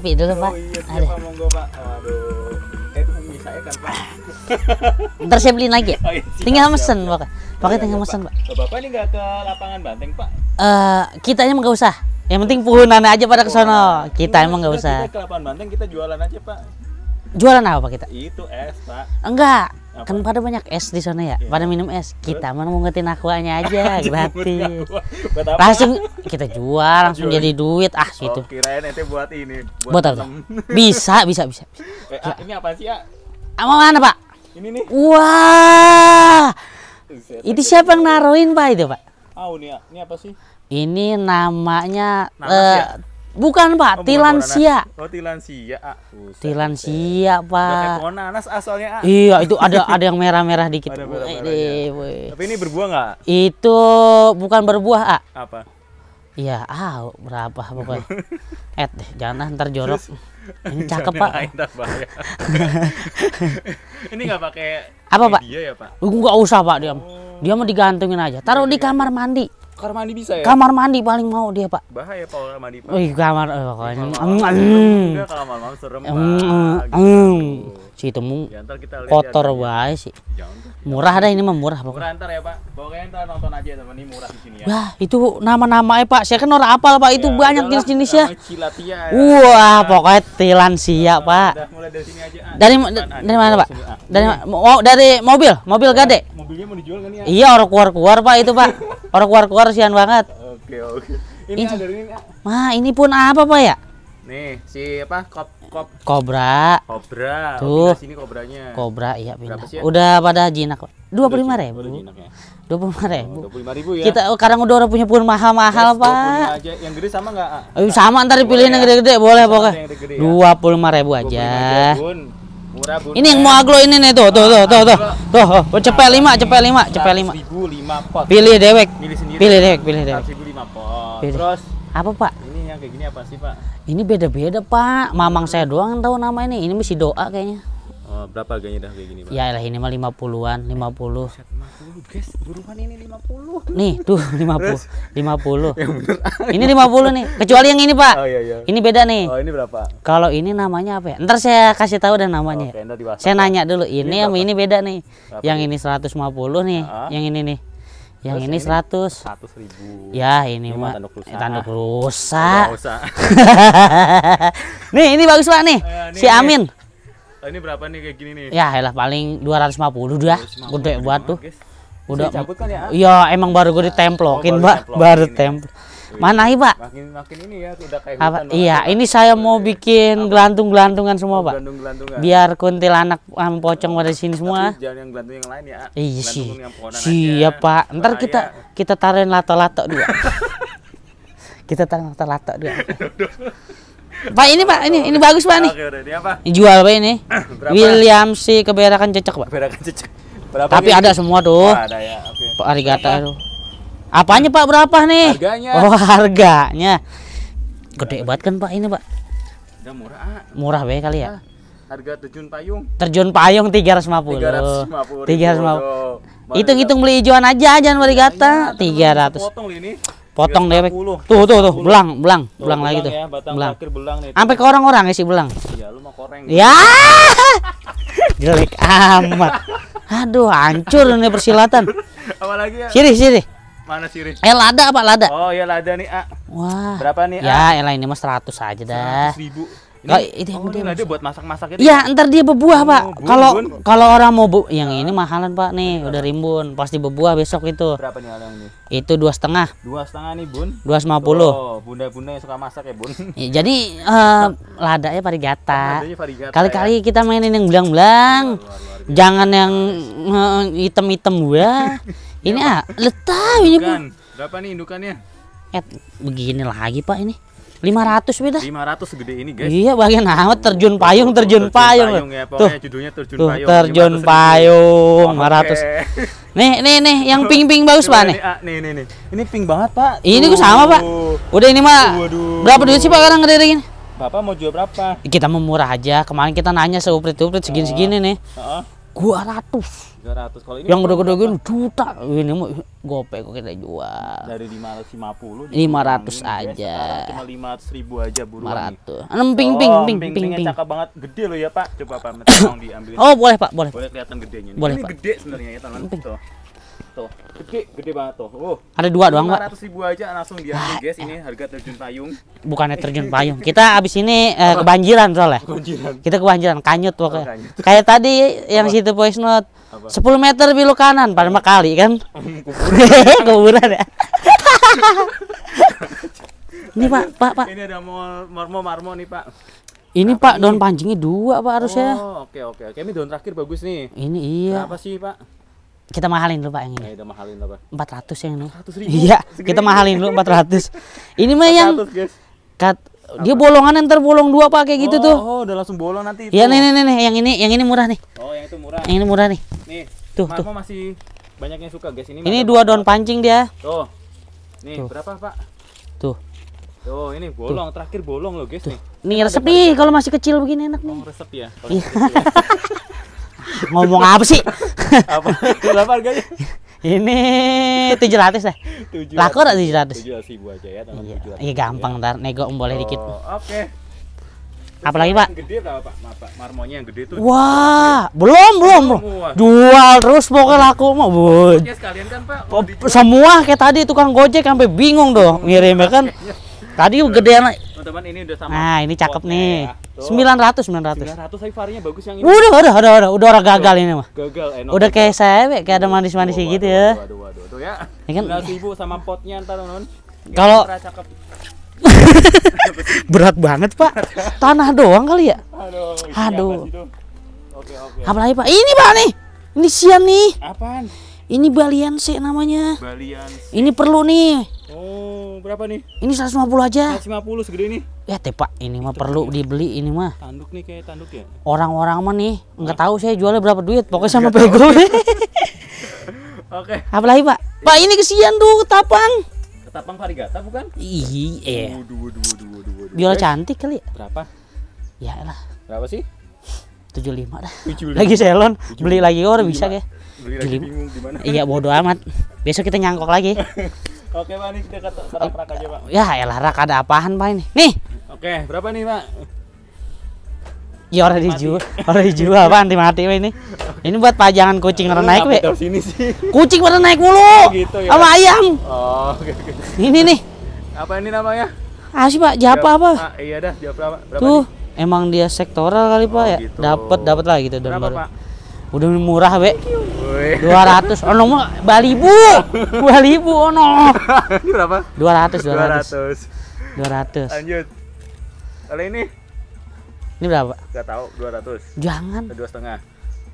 ngopi dulu oh, pak iya, ada monggo pak eh, kan pak ntar saya beliin lagi ya oh, iya, tinggal iya, iya, mesen pak pakai tinggal mesen pak bapak ini nggak ke lapangan banteng pak uh, eh, nya nggak usah yang penting puhunan aja pada kesono. Kita emang nggak usah. Kita ke lapangan Banteng kita jualan aja, Pak. Jualan apa, Pak kita? Itu es, Pak. Enggak, apa? Kan pada banyak es di sana ya, yeah. pada minum es. Kita mana mau ngetin aquanya aja gratis. langsung kita jual, langsung jual. jadi duit ah gitu. Oh, kirain itu buat ini. Buat, buat apa? Bisa, bisa, bisa. Eh, ah, ini apa sih ya? Ah? Ama ah, mana pak? Ini nih. Wah. ini eh, siapa yang eh, naruhin pak itu pak? Ah, ini, ah, ini apa sih? Ini namanya nanas, uh, Bukan Pak, oh, tilansia. Oh, tilansia. Ah, tilansia, Pak. Nanas asalnya, ah, ah. Iya, itu ada ada yang merah-merah dikit. Ada merah ya. Tapi ini berbuah nggak? Itu bukan berbuah, ah. Apa? Iya, ah berapa pokoknya. Et, eh, jangan ntar jorok. Ini cakep, Pak. ini nggak pakai Apa, Pak? Iya ya, Pak. Enggak usah, Pak, diam. Oh. Dia mau digantungin aja. Taruh di iya, iya. kamar mandi Kamar mandi bisa ya? Kamar mandi paling mau dia, Pak. Bahaya kalau kamar mandi. Pak. Wih, kamar eh pokoknya. Kamar mm, mandi mm. serem. Mm, gitu. Si ya, itu kotor bae sih. Ya, murah dah ini mah murah pokoknya. Murah ntar ya, Pak. Pokoknya ntar nonton aja teman ini murah di sini ya. Wah, itu nama nama ya, eh Pak. Saya kan orang apal, Pak. Itu banyak jenis-jenisnya. Wah, pokoknya tilan siap Pak. Mulai dari sini aja. Ah, dari mana, Pak? Dari oh, dari mobil, mobil gede. Mobilnya mau dijual kan ya? Iya, orang keluar-keluar, Pak, itu, Pak. Orang keluar-keluar persian banget. Oke, oke. Ini, ini ada ini. Ma, ini pun apa, Pak ya? Nih, si apa? Kop kop kobra. Kobra. Tuh. Ini sini kobranya. Kobra iya pindah. Ya? Udah pada jinak, Pak. 25 ribu. Dua puluh lima ribu. Ya? Oh, dua puluh lima ribu ya. Kita oh, sekarang udah orang punya pun mahal mahal yes, pak. Aja. Yang gede sama nggak? Eh, sama ntar dipilih ya? yang gede-gede boleh ya? boleh. Dua puluh lima ribu aja. 25 ini yang mau aglo ini nih tuh tuh tuh tuh tuh. Ah, tuh, tuh oh, cepet lima, cepet lima, nah, cepet lima. Pilih dewek. Pilih dewek, pilih dewek. Terus apa pak? Ini yang kayak gini apa sih pak? Ini beda-beda pak. Mamang saya doang yang tahu nama ini. Ini mesti doa kayaknya. Oh, berapa harganya dah kayak gini, Pak? Ya lah ini mah 50-an, 50. 50, guys. Buruan ini 50. Nih, tuh 50. Terus? 50. ya, bener. ini 50 nih. Kecuali yang ini, Pak. Oh iya iya. Ini beda nih. Oh, ini berapa? Kalau ini namanya apa ya? Ntar saya kasih tahu dan namanya. Oke, di WhatsApp. Saya nanya dulu. Ini, ini sama ini beda nih. Berapa yang ini 150 nih, uh -huh. yang ini nih. Yang Terus ini seratus. Seratus ribu. Ya ini, ini mah tanduk rusak. Eh, tanduk rusak. nih ini bagus pak nih. Eh, ini, si Amin. Ini. Oh, ini berapa nih kayak gini nih? Ya elah paling 250 udah. Gede buat tuh. Guys. Udah cabut kan ya? Iya, emang baru gue ditemplokin, ah, oh, Mbak. Baru tempel. Mana, Pak? Makin makin ini ya udah kayak Apa, Iya, Iya, ini saya mau iya. bikin gelantung-gelantungan semua, oh, Pak. Gelantung-gelantungan. Biar kuntilanak sama pocong pada sini semua. Tapi jangan yang gelantung yang lain ya. Iya sih. Siap, Pak. Ntar kita kita taruhin lato-lato dua. kita taruhin lato-lato dua. Pak ini Pak ini ini bagus Pak nih. Oke, udah ini apa? Jual Pak ini. Berapa? Ya? William si keberakan cecek Pak. Keberakan cecek. Berapa Tapi ini? ada semua tuh. Oh, ada ya. Oke. Okay. Pak Arigata tuh. Apanya Pak berapa nih? Harganya. Oh, harganya. Gede banget kan Pak ini Pak. Udah murah. Murah be kali ya. Ah, Harga terjun payung. Terjun payung 350. 350. 350. Hitung-hitung beli ijoan aja jangan Arigata. Ya, Ya, 300. Potong ini potong deh tuh tuh tuh belang belang tuh, belang, lagi tuh ya, belang sampai ke orang-orang ya sih belang iya lu mah koreng ya jelek amat aduh hancur ini persilatan apalagi ya sirih sirih mana sirih eh lada apa lada oh ya lada nih A. Ah. wah berapa nih A? ya elah ini mah 100 aja dah 100 ribu ini, oh, ini yang oh, buat masak-masak gitu. Iya, ya? ntar dia berbuah oh, Pak. Kalau kalau orang mau bu yang ini mahalan, Pak. Nih, udah rimbun. Pasti berbuah besok itu. Berapa nih yang ini? Itu dua setengah. Dua setengah nih, Bun. Dua lima puluh. Oh, bunda-bunda yang suka masak ya, Bun. Ya, jadi uh, eh, ladanya parigata. Kali-kali ya. kita mainin yang belang-belang. Jangan yang eh, hitam-hitam uh, gua. ini ya, ah, letak ini, Bun. Berapa nih indukannya? Eh, begini lagi, Pak, ini lima 500 beda. ratus gede ini, guys. Iya, bagian amat terjun payung, terjun, payung. Terjun ya, payung tuh, terjun tuh, payung. Terjun ratus payung lima ratus Nih, nih, nih, yang pink-pink bagus, Pak, nih. Ah, nih, nih, nih. Ini pink banget, Pak. Ini gue sama, Pak. Udah ini mah. Berapa duit sih, Pak, sekarang gini Bapak mau jual berapa? Kita mau murah aja. Kemarin kita nanya seuprit-uprit segini-segini oh. nih. 200 200 yang gede-gede gini juta ini mau gope kok kita jual dari 550 500 aja Lima ratus ribu aja buruan 500 enam ping ping ping ping ping banget gede loh ya pak coba pak tolong diambil oh boleh pak boleh boleh kelihatan gedenya nih. boleh pak. gede sebenarnya ya tangan itu tuh. Gede, gede banget tuh. Uh. Ada dua doang, Pak. 500 ribu aja langsung dia ah, guys ini iya. harga terjun payung. Bukannya terjun payung. Kita abis ini eh, kebanjiran soalnya. Kebanjiran. Kita kebanjiran, kanyut oh, pokoknya. Oh, Kayak tadi yang Apa? situ voice note. Apa? 10 meter belok kanan, paling iya. kali kan. Kuburan. ya. ini Pak, Pak, Pak. Ini ada marmo marmo nih, Pak. Ini Apa Pak, ini? daun pancingnya dua Pak harusnya. Oh, oke okay, oke okay. oke. Ini daun terakhir bagus nih. Ini iya. Apa sih, Pak? kita mahalin dulu pak yang ini. Ya, mahalin dulu pak. Empat ratus yang ini. Iya, kita mahalin dulu empat ratus. Ini mah yang kat dia bolongan ntar bolong dua pak kayak gitu oh, tuh. Oh, udah langsung bolong nanti. Iya nih nih nih yang ini yang ini murah nih. Oh, yang itu murah. Yang ini murah nih. Nih. Tuh tuh. masih banyak yang suka guys ini. Ini dua daun pancing dia. Tuh. Nih tuh. berapa pak? Tuh. Tuh, ini bolong, tuh. terakhir bolong loh guys tuh. nih. Kan nih resep nih, kalau masih kecil begini enak nih. Oh, resep ya. Ngomong apa sih? apa? Berapa harganya? Ini 700 ratus lah. Laku enggak 700? 700 ribu aja ya, iya, 700. Iya, gampang ya. ntar nego boleh oh, dikit. Oke. Okay. Apalagi Pak? Gede berapa Pak? Pak marmonya yang gede tuh. Wah, belum belum, belum. Jual terus pokoknya laku mau buat. kan Pak. Semua kayak tadi tukang Gojek sampai bingung dong ngirimnya kan. Iya. Tadi gedean teman-teman ini udah sama nah ini cakep nih ya. sembilan ratus sembilan ratus tapi varinya bagus yang ini udah udah udah udah udah orang gagal ini mah gagal enak udah kayak sewe, kayak ada manis manis oh, gitu ya waduh waduh tuh ya, ya kan ribu sama potnya ntar teman-teman kalau berat banget pak tanah doang kali ya aduh, aduh. Oke, oke. apa lagi pak ini pak nih ini sian nih apaan ini balian sih namanya. Balian. Ini perlu nih. Oh, berapa nih? Ini 150 aja. 150 segede ini. Ya, teh Pak, ini mah perlu ya. dibeli ini mah. Tanduk nih kayak tanduk ya. Orang-orang mah nih enggak tahu saya jualnya berapa duit, pokoknya sama bego. Oke. okay. Apalagi, Pak? Ya. Pak, ini kesian tuh ketapang. Ketapang varigata bukan? Iya. Waduh, waduh, Biola cantik kali ya. Berapa? Ya lah. Berapa sih? 75 dah. Lagi selon, beli lagi orang oh, bisa kayak beli lagi bingung gimana iya bodoh amat besok kita nyangkok lagi oke pak nih kita ke rak oh, aja pak ya elah rak ada apaan pak ini nih oke berapa nih pak Ya orang dijual, orang dijual apa anti mati ini. Ini buat pajangan kucing orang naik, Pak. sini sih. Kucing pada naik mulu. Oh, gitu ya. ayam. Oh, oke Ini nih. Apa ini namanya? Ah sih, Pak, japa apa? Ah, iya dah, japa Berapa Tuh, emang dia sektoral kali, Pak oh, ya. Gitu. Dapat dapat lah gitu Berapa, Pak? udah murah be we 200 ono mah balibu 2000 oh ini berapa dua dua ratus ratus dua ratus lanjut kalau ini ini berapa nggak tahu dua ratus jangan dua setengah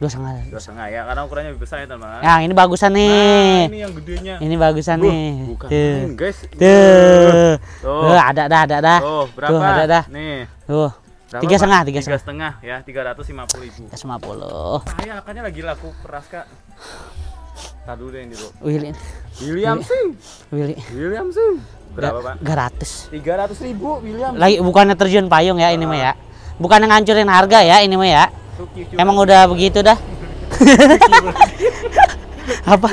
dua setengah dua setengah ya karena ukurannya lebih besar ya teman yang ini bagusan nih nah, ini yang gedenya ini bagusan nih bukan tuh. Main, guys tuh. Tuh. tuh ada ada ada dah tuh berapa tuh, ada ada nih tuh Berapa, tiga setengah tiga setengah, setengah ya tiga ratus lima puluh ribu tiga lima puluh saya akannya lagi laku keras kak Tadu deh yang di dulu William William sih William William sih berapa pak tiga ratus tiga ratus ribu William lagi bukannya terjun payung ya ini mah ya ah. bukan ngancurin harga ya ini mah ya Suki, emang udah begitu dah apa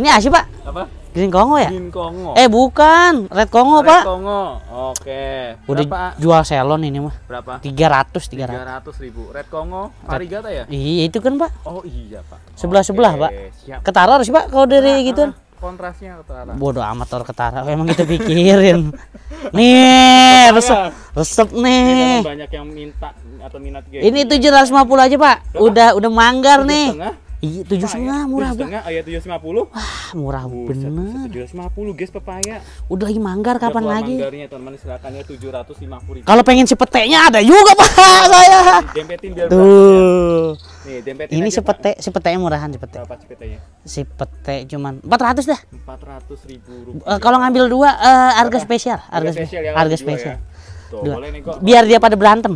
ini asyik pak apa Green Kongo ya? Green Kongo. Eh bukan, Red Kongo Red pak. Red Kongo. Oke. Berapa? Udah jual selon ini mah. Berapa? 300 300. ratus ribu. Red Kongo Parigata ya? Iya, itu kan, Pak. Oh, iya, Pak. Sebelah-sebelah, Pak. Siap. Ketara harus, Pak, kalau dari nah, gitu. kontrasnya ketara. Bodoh amat orang ketara. Oh, emang kita pikirin. nih, iya. resep, resep nih. Ini banyak yang minta atau minat gitu. Ini 750 aja, Pak. Udah udah manggar nih. Setengah? Iya tujuh setengah murah banget. Ayat tujuh lima puluh. Wah murah uh, bener. Tujuh ratus lima puluh guys pepaya. Udah lagi manggar Udah kapan lagi? Manggarnya teman ya tujuh ratus lima puluh. Kalau pengen cepetnya ada juga pak nah, saya. Dempetin biar tuh. Nih dempetin. Ini aja, sepete pak. murahan sepete. Berapa sepetenya? Sepete cuman empat ratus dah. Empat ratus ribu rupiah. Uh, kalau ngambil dua uh, harga spesial. Harga spesial. Ya, harga spesial. Ya, Tuh, dua. Boleh nih, kok. Biar dia pada berantem.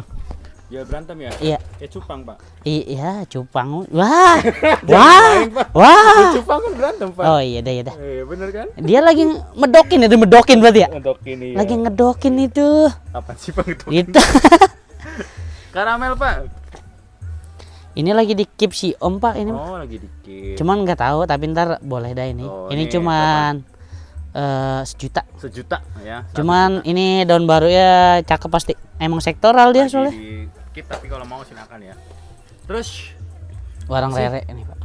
Ya berantem ya? Iya. Ya cupang, Pak. iya, cupang. Wah. wah. Wah. Ya, cupang kan berantem, Pak. Oh iya dah, iya dah. Iya, eh, bener kan? Dia lagi medokin itu medokin berarti ya? Medokin iya. Lagi ngedokin iya. itu. Apa sih, Pak, itu? Itu. Karamel, Pak. Ini lagi di keep si Om, Pak, ini. Oh, lagi di keep. Cuman nggak tahu, tapi ntar boleh dah ini. Oh, ini, ini cuman kapan? Uh, eh, sejuta. Sejuta ya. Cuman juta. ini daun baru ya cakep pasti. Emang sektoral dia Lagi soalnya. Di skip tapi kalau mau silakan ya terus barang si. rere ini pak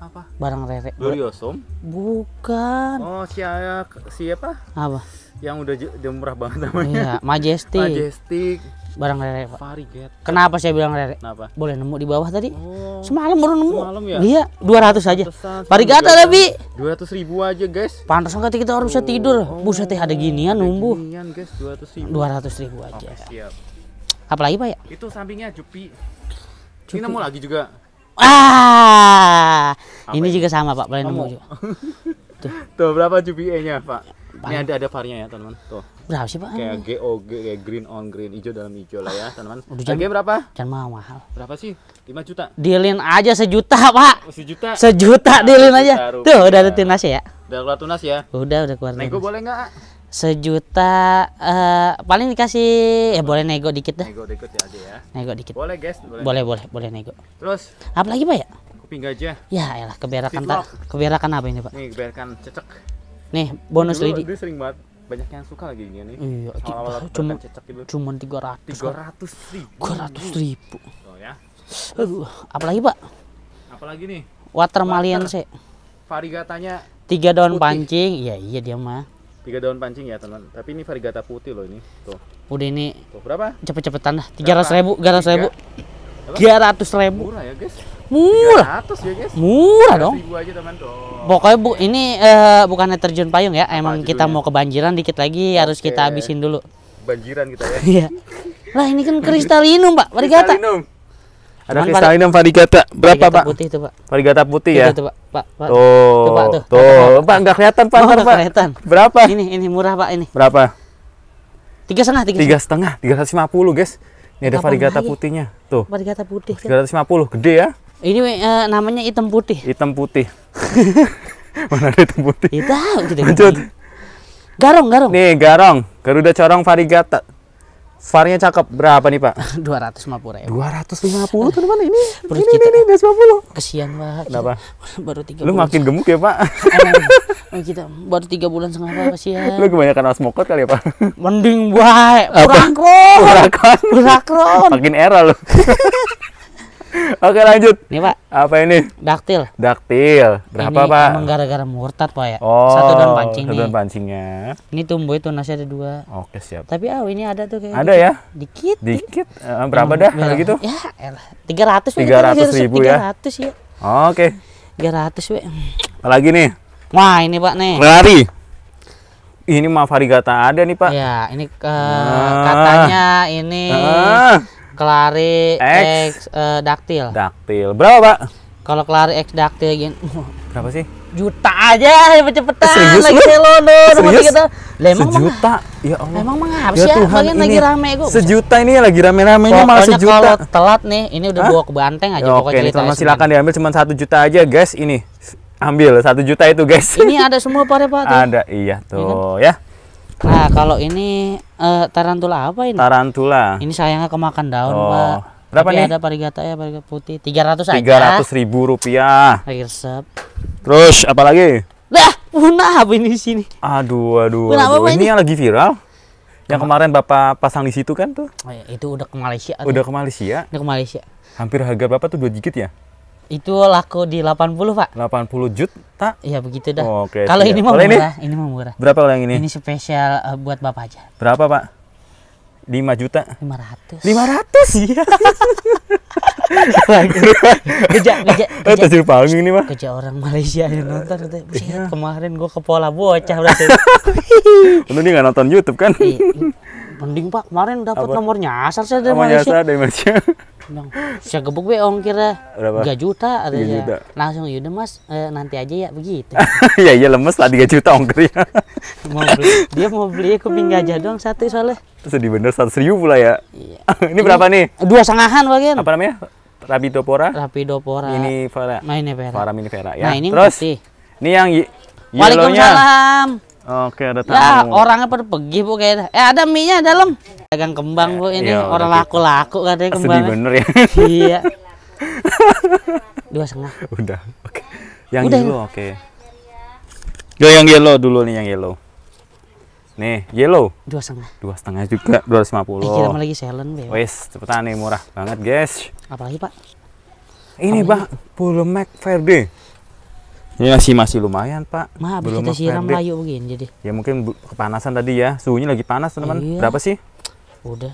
apa barang rere Buriosum? bukan oh siapa siapa apa yang udah jemurah banget namanya iya, majestic majestic barang rere pak Variget. kenapa saya bilang rere kenapa boleh nemu di bawah tadi oh, semalam baru nemu semalam ya iya 200 aja parigata tapi 200 ribu aja guys pantas enggak kan kita orang oh, bisa tidur oh, buset ada ginian ada numbuh ginian guys 200 ribu 200 ribu aja okay, siap Apalagi Pak ya? Itu sampingnya Jupi. Jupi. Ini nemu lagi juga. Ah, ini, ini juga sama Pak, paling nemu juga. Tuh. Tuh berapa jupi Pak? Pak? Ini ada ada varnya ya teman-teman. Tuh. Berapa sih Pak? Kayak GOG, kayak green on green, hijau dalam hijau lah ya teman-teman. Harganya berapa? Jangan mahal mahal. Berapa sih? lima juta. Dealin aja sejuta Pak. Oh, sejuta. Sejuta nah, dealin aja. Rupiah. Tuh udah ada tunas ya. Udah keluar tunas ya. Udah udah keluar. Nego boleh nggak? sejuta uh, paling dikasih ya boleh nego dikit dah. Nego dikit ya aja ya. Nego dikit. Boleh guys, boleh. Boleh boleh, boleh nego. Terus apa lagi Pak ya? Kuping gajah. Ya elah keberakan tak keberakan apa ini Pak? Nih keberakan cecek. Nih bonus lagi lidi. sering banget banyak yang suka lagi ini nih. Iya, Sama gitu. cuma cecek gitu. Cuma tiga ratus ribu. ratus ribu. Oh ya. Aduh, apalagi Pak? Apalagi nih? water malian sih. Varigatanya tiga daun putih. pancing. Iya, iya dia mah tiga daun pancing ya teman tapi ini varigata putih loh ini tuh udah ini tuh, berapa cepet-cepetan lah tiga ratus ribu tiga ratus ribu tiga ratus ribu murah ya guys murah 300 ya guys murah dong aja teman tuh pokoknya bu ini uh, bukannya terjun payung ya emang judulnya? kita mau kebanjiran dikit lagi okay. harus kita habisin dulu banjiran kita ya iya. lah ini kan kristalinum pak varigata kristalinum ada Cuman kristalin yang varigata. Berapa, varigata Pak? putih itu, Pak. Varigata putih ya? Itu, Pak. Pak, Pak. Tuh. Tuh, Pak, tuh. Tuh, Pak kelihatan, Pak. Oh, kelihatan. Berapa? Ini, ini murah, Pak, ini. Berapa? Tiga setengah, tiga, setengah. Tiga ratus lima puluh, guys. Ini ada varigata ya. putihnya. Tuh. Varigata putih. Tiga ratus lima puluh, gede ya? Ini uh, namanya hitam putih. Hitam putih. Mana ada hitam putih? Ya hitam. Garong, garong. Nih, garong. Garuda corong varigata. Farnya cakep. Berapa nih, Pak? Dua ratus lima 250 ribu. 250 teman-teman ini. Perut ini, kita, ini, ini, 250. Kesian, Pak. Kenapa? Baru tiga. Lu bulan. makin gemuk ya, Pak? Emang, oh, kita baru tiga bulan setengah, Pak. Kesian. Lu kebanyakan asmokot kali ya, Pak? Mending, baik. Eh, Purakron. Purakron. Purakron. Makin era, lu. Oke lanjut. Nih pak. Apa ini? Daktil. Daktil. Berapa ini pak? Emang gara-gara murtad pak ya. Oh. Satu daun pancing satu daun pancingnya. Ini tumbuh itu nasi ada dua. Oke siap. Tapi ah oh, ini ada tuh kayak. Ada ya? Dikit. Dikit. Uh, berapa dah kalau gitu? Ya, tiga ratus. Tiga ratus ribu ya. Tiga ratus ya. Oke. Tiga ratus we. Lagi nih? Wah ini pak nih. Lari ini mah varigata ada nih pak ya ini uh, ah. katanya ini ah. Kelari X, X uh, daktil. Daktil. Berapa, Pak? Kalau Kelari X daktil gini. Berapa sih? Juta aja ya, cepet-cepetan eh, Serius lagi lu? Serius? Kita. Lah sejuta. Mah, ya Allah. Emang mah habis ya, ya, Tuhan, ya? Ini lagi rame gua. Sejuta ini ya, lagi rame-ramenya malah sejuta. kalau telat nih, ini udah Hah? bawa ke Banteng aja ya, Oke, teman silakan diambil cuma satu juta aja, guys, ini. Ambil satu juta itu, guys. Ini ada semua pare Pak. Ada, iya kan? tuh, ya. Kan? ya. Nah, kalau ini uh, tarantula apa ini? Tarantula. Ini sayangnya kemakan daun, oh. Pak. Berapa Tapi nih? ada parigata ya, parigata putih. 300 aja. 300 ribu rupiah. Lagi resep. Terus, apa lagi? Dah, punah apa ini di sini? Aduh, aduh. aduh. Ini, ini yang lagi viral. Yang kemarin Bapak pasang di situ kan tuh? Oh, ya, itu udah ke Malaysia. Udah tuh. ke Malaysia. Udah ke Malaysia. Hampir harga berapa tuh dua digit ya? Itu laku di 80, Pak. 80 juta? Iya, begitu dah. Oh, Okay, kalau ini mah murah, ini? ini mah murah. Berapa kalau yang ini? Ini spesial uh, buat Bapak aja. Berapa, Pak? 5 juta. 500. 500. Iya. kerja kerja kerja di panggung ini mah. Kerja orang Malaysia yang iya. nonton itu. Iya. Kemarin gua Pola bocah berarti. Untung dia enggak nonton YouTube kan. Iya. Mending Pak, kemarin dapat nomor nyasar saya dari Malaysia. Nomor nyasar dari Malaysia bilang saya gebuk be ongkir Berapa? juta ada juta. Langsung yaudah mas, eh, nanti aja ya begitu. ya iya lemes lah tiga juta ongkir, mau beli, dia mau beli kuping gajah doang satu soalnya. Sedih bener seratus ribu pula ya. Iya. ini, berapa nih? Dua sangahan bagian. Apa namanya? Rapidopora. Rapidopora. Ini Vera. Nah, ini Vera. Vera vera ya. Nah, ini Terus, ini yang Waalaikumsalam. Oke, ada tamu. Ya, orangnya pada pergi Bu kayaknya. Eh, ada mie-nya dalam. Dagang kembang Bu ini. Yo, iya, orang laku-laku katanya kembang. Sedih bener ya. iya. Dua setengah. Udah. Oke. Yang Udah, yellow, oke. Okay. Yo, yang yellow dulu nih yang yellow. Nih, yellow. Dua setengah. Dua setengah juga, dua ratus lima puluh. Eh, kita lagi selen, Bu. Ya. Wes, cepetan nih, murah banget, guys. Apalagi Pak? Ini, Pak, Bulu Mac Verde. Ini iya, masih masih lumayan pak. Ma, habis Belum kita siram layu begini jadi. Ya mungkin kepanasan tadi ya, suhunya lagi panas teman-teman. Iya. Berapa sih? Udah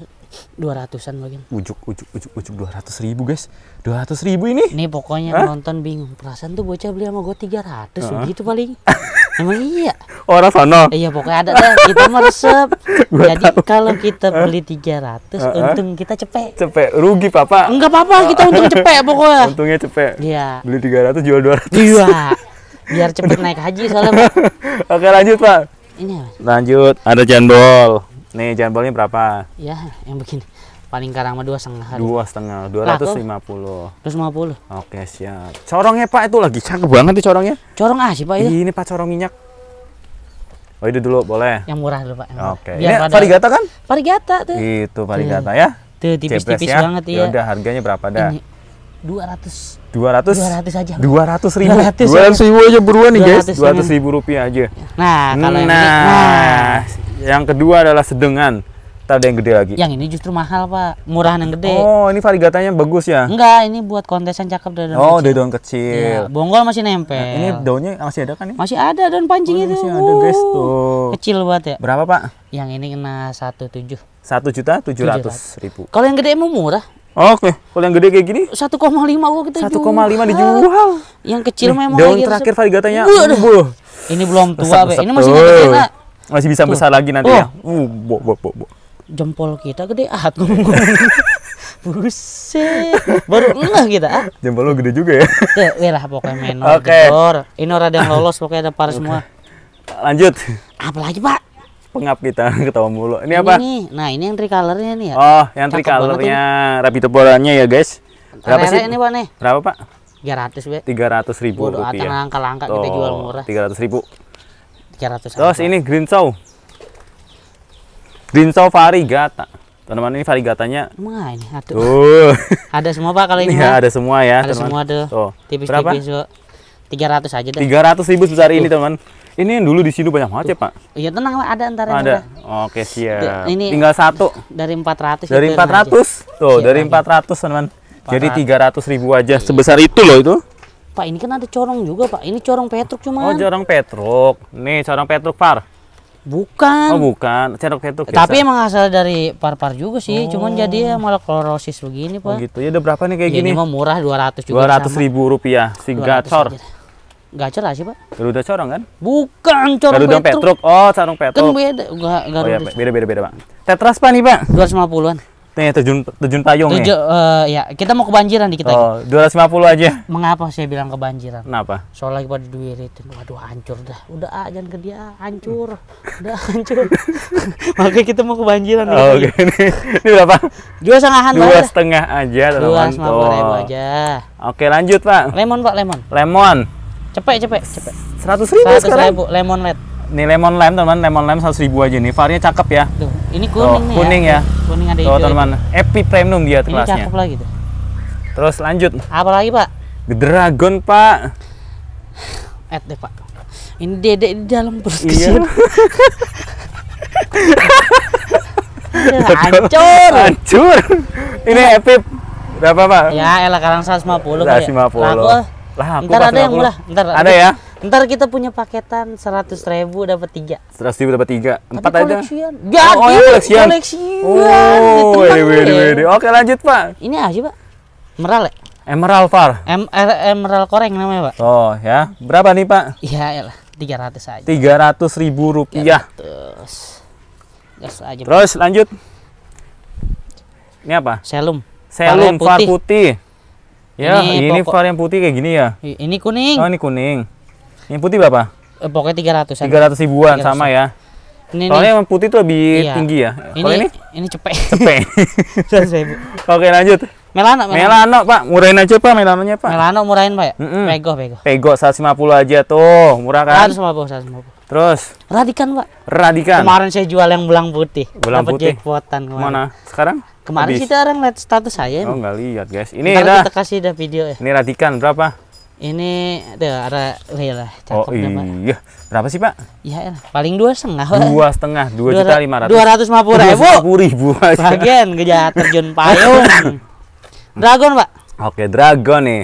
dua ratusan bagian. Ujuk, ujuk, ujuk, ujuk dua ratus ribu guys. dua ratus ribu ini. Nih pokoknya Hah? nonton bingung. Perasaan tuh bocah beli sama gue tiga ratus gitu paling. Emang iya. Orang sana Iya pokoknya ada deh. Kita mau resep. Jadi kalau kita beli tiga ratus untung kita cepet. Cepet. Rugi papa. Enggak papa kita untung cepet pokoknya. Untungnya cepet. Iya. Beli tiga ratus jual dua ratus Iya. Biar cepet naik haji soalnya. Oke lanjut pak. Ini Lanjut. Ada cendol. Nih bolnya berapa? Ya, yang begini. Paling karang mah dua setengah. Dua setengah, dua ratus lima puluh. Terus lima puluh. Oke siap. Corongnya pak itu lagi cakep banget nih corongnya. Corong ah sih pak itu. Ini pak corong minyak. Oh itu dulu boleh. Yang murah dulu pak. Oke. Okay. Ini pada... varigata kan? Varigata tuh. Itu varigata iya. ya. Tuh tipis-tipis ya. banget ya. Udah harganya berapa dah? dua ratus dua ratus dua ratus aja dua ratus ribu dua ratus ribu aja buruan nih guys dua ratus ribu rupiah aja nah kalau nah, ini, nah, nah. Yang kedua adalah sedengan. Tidak ada yang gede lagi. Yang ini justru mahal, Pak. Murahan yang gede. Oh, ini variegatanya bagus ya? Enggak, ini buat kontesan cakep dari daun oh, kecil. Oh, daun kecil. Ya, bonggol masih nempel. Nah, ini daunnya masih ada kan ya? Masih ada daun pancing oh, itu. Masih ada, guys, uh, tuh. Kecil buat ya. Berapa, Pak? Yang ini kena satu tujuh satu juta tujuh ratus ribu. Kalau yang gede emang murah. Oke, kalau yang gede kayak gini satu koma 1,5 kok kita lima dijual. Yang kecil Nih, memang daun lagi terakhir varigatanya. Ini belum tua, Ini masih gede, masih bisa Tuh. besar lagi nanti oh. ya. Uh, bo, bo, bo, bo. Jempol kita gede ah Buset. Baru enggak kita ah. Jempol lo gede juga ya. Tuh, ya, lah pokoknya menor. Oke. Okay. Ini orang yang lolos pokoknya ada para semua. Lanjut. apa lagi Pak? Pengap kita ketawa mulu. Ini, ini apa? Ini. Nah, ini yang tricolornya nih ya. Oh, yang tricolornya rapi tepolannya ya, guys. Berapa Rere sih? ini, Pak nih. Berapa, Pak? tiga 300, tiga ratus ribu Bodo rupiah. Bodo langka kita jual murah. 300 ribu. 300 terus ini green show green show variegata teman-teman ini varigatanya. Wah, ini satu. Uh. ada semua pak kalau ini ya, ada semua ya ada teman semua tuh, Oh tipis-tipis tiga ratus aja deh tiga ratus ribu sebesar ini teman ini yang dulu di sini banyak banget ya pak iya tenang pak ada antara ada oke siap ini tinggal satu dari empat ratus dari empat ratus tuh iya, dari empat ratus teman jadi tiga ratus ribu aja iya. sebesar itu loh itu Pak ini kan ada corong juga pak. Ini corong Petruk cuman. Oh corong Petruk. Nih corong Petruk par. Bukan. Oh bukan. Corong Petruk. Biasa. Tapi emang asal dari par-par juga sih. Oh. Cuman jadi ya malah klorosis begini oh, pak. Oh, gitu. Ya udah berapa nih kayak ya, gini? Ini mah murah 200 juga. 200 sama. ribu rupiah. Si gacor. Gacor lah sih pak? Garuda corong kan? Bukan corong Garuda Petruk. Petruk. Oh corong kan Petruk. Kan beda. Gak, oh, iya, Garuda. Oh, ya, beda beda beda pak. Tetras pak nih pak? 250an nih ya, terjun terjun payung ya? Tujuh, eh, nih. Uh, ya, kita mau kebanjiran kita. oh, 250 aja. Mengapa saya bilang kebanjiran? Kenapa? Soal lagi pada itu. Waduh, hancur dah. Udah ah, jangan ke dia, hancur. Udah hancur. Makanya kita mau kebanjiran oh, Oke, okay. ini, ini berapa? Dua aja. Dua setengah aja, Dua setengah aja. Oke, lanjut, Pak. Lemon, Pak, lemon. Lemon. Cepet, cepet, cepet. Seratus ribu 100 sekarang. ribu, lemon led. Nih lemon lem, teman-teman. Lemon lem seratus ribu aja nih. Varinya cakep ya. Tuh ini oh, kuning tuh, nih ya. kuning ya. Kuning ada hijau. Tuh, teman Epi Premium dia ini kelasnya. cakep lagi tuh. Terus lanjut. Apa lagi, Pak? Dragon, Pak. Add deh, Pak. Ini dedek di dalam terus iya. hancur hancur ini epi berapa pak ya elah karang 150 150 ya. lah aku ntar ada yang murah ntar ada ya Ntar kita punya paketan seratus ribu dapat tiga. Seratus ribu dapat tiga. Empat koleksian. aja. Gak oh, oh, koleksian. koleksian. Gitu kan, oh, wede, wede, wede. Oke lanjut pak. Ini aja pak. Merale. Ya? Emerald Far. Em er, Emerald Koreng namanya pak. Oh ya. Berapa nih pak? Iya lah. Tiga ratus aja. Tiga ratus ribu ya, rupiah. Terus, Gas aja. Terus pak. lanjut. Ini apa? Selum. Selum far putih. Far putih. Ya, ini, ini pokok... far yang putih kayak gini ya. Ini kuning. Oh, ini kuning. Yang putih berapa? Eh, pokoknya 300 300 ribuan 300. sama ya. Ini, Soalnya yang putih itu lebih iya. tinggi ya. Ini, ini ini cepet. Cepet. Oke, lanjut. Melano, melano. Melano, Pak. Murahin aja, Pak, melanonya, Pak. Melano murahin, Pak, ya? Mm -mm. Pego, pego. Pego 150 aja tuh. Murah kan? 150, 150. Terus? Radikan, Pak. Radikan. Kemarin saya jual yang belang putih. Belang Dapet putih. jackpotan kemarin. Mana? Sekarang? Kemarin Habis. sih orang lihat status saya. Oh, nggak lihat, guys. Ini Ntar kita kasih dah video ya. Ini radikan berapa? Ini tuh ada wih lah oh, iya. Berapa sih Pak? Iya paling dua setengah. Dua setengah dua juta lima ratus. Dua ratus lima puluh ribu. Dua ribu. Bagian gejala terjun payung. Dragon Pak. Oke Dragon nih.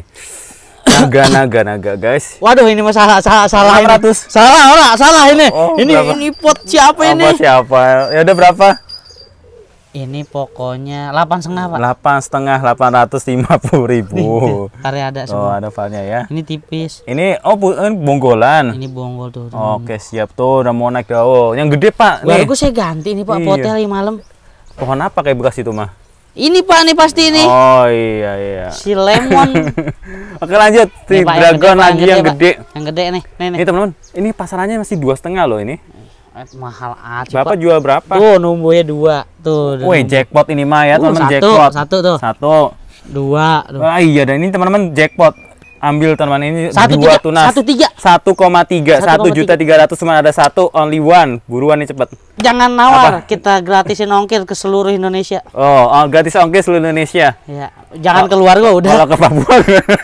Naga naga naga guys. Waduh ini masalah salah salah salah, salah. Salah salah ini. Oh, ini ini, ini pot siapa ini? Pot siapa? Ya udah berapa? ini pokoknya delapan setengah pak delapan setengah delapan ratus lima puluh ribu iya, karya ada oh, semua oh ada filenya ya ini tipis ini oh ini kan bonggolan ini bonggol tuh oke siap tuh udah mau naik dawo. yang gede pak baru gue saya ganti nih pak iya. lima malam pohon apa kayak bekas itu mah ini pak nih pasti ini oh iya iya si lemon oke lanjut si iya, dragon lagi yang, gede, yang gede nih nih, nih. teman-teman ini pasarannya masih dua setengah loh ini mahal aja. Bapak jual berapa? Tuh numbuhnya dua tuh. Wih jackpot ini mah ya uh, teman jackpot. Satu tuh. Satu. Dua. Tuh. Wah iya dan ini teman-teman jackpot. Ambil teman ini satu dua tiga, tunas. Satu tiga. Satu koma tiga. Satu juta tiga ratus cuma ada satu only one. Buruan nih cepet. Jangan nawar. Apa? Kita gratisin ongkir ke seluruh Indonesia. Oh, oh gratis ongkir seluruh Indonesia. Ya, Jangan oh, keluar gua udah. Kalau ke Papua.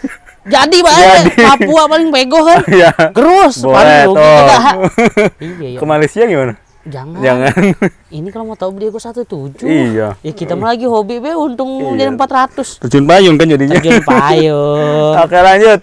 Jadi banget eh, Papua paling bego kan. Iya. terus paling rugi iya, iya. Ke Malaysia gimana? Jangan. Jangan. Ini kalau mau tahu beli aku satu tujuh. Iya. Ya kita mah lagi hobi be untung iya. empat ratus. Terjun payung kan jadinya. Terjun payung. Oke lanjut.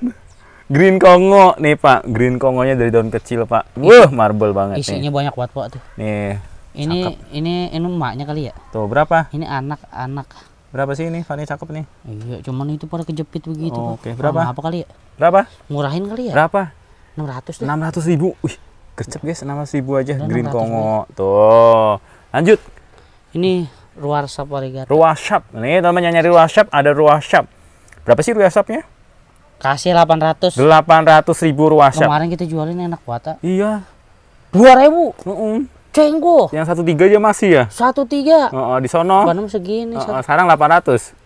Green Kongo nih Pak, Green Kongonya dari daun kecil Pak. Wah, marble banget Isinya nih. banyak banget Pak tuh. Nih. Ini cakep. ini ini emaknya kali ya? Tuh berapa? Ini anak-anak. Berapa sih ini? Fanny cakep nih. Iya, cuman itu pada kejepit begitu. Oh, Oke, okay. berapa? Nah, apa kali ya? Berapa? Murahin kali ya? Berapa? 600 deh. 600 ribu. Wih, gercep guys, 600 ribu aja Udah, green kongo. Ribu. Tuh. Lanjut. Ini ruasap warigata. Ruasap. Nih, teman nyari ruasap, ada ruasap. Berapa sih ruasapnya? Kasih 800. 800 ribu ruasap. Kemarin kita jualin enak banget. Iya. 2000. ribu. Uh -uh. Cenggo. Yang satu tiga aja masih ya? Satu tiga. Oh, oh di sono. Banem segini. Oh, oh, sekarang delapan ratus.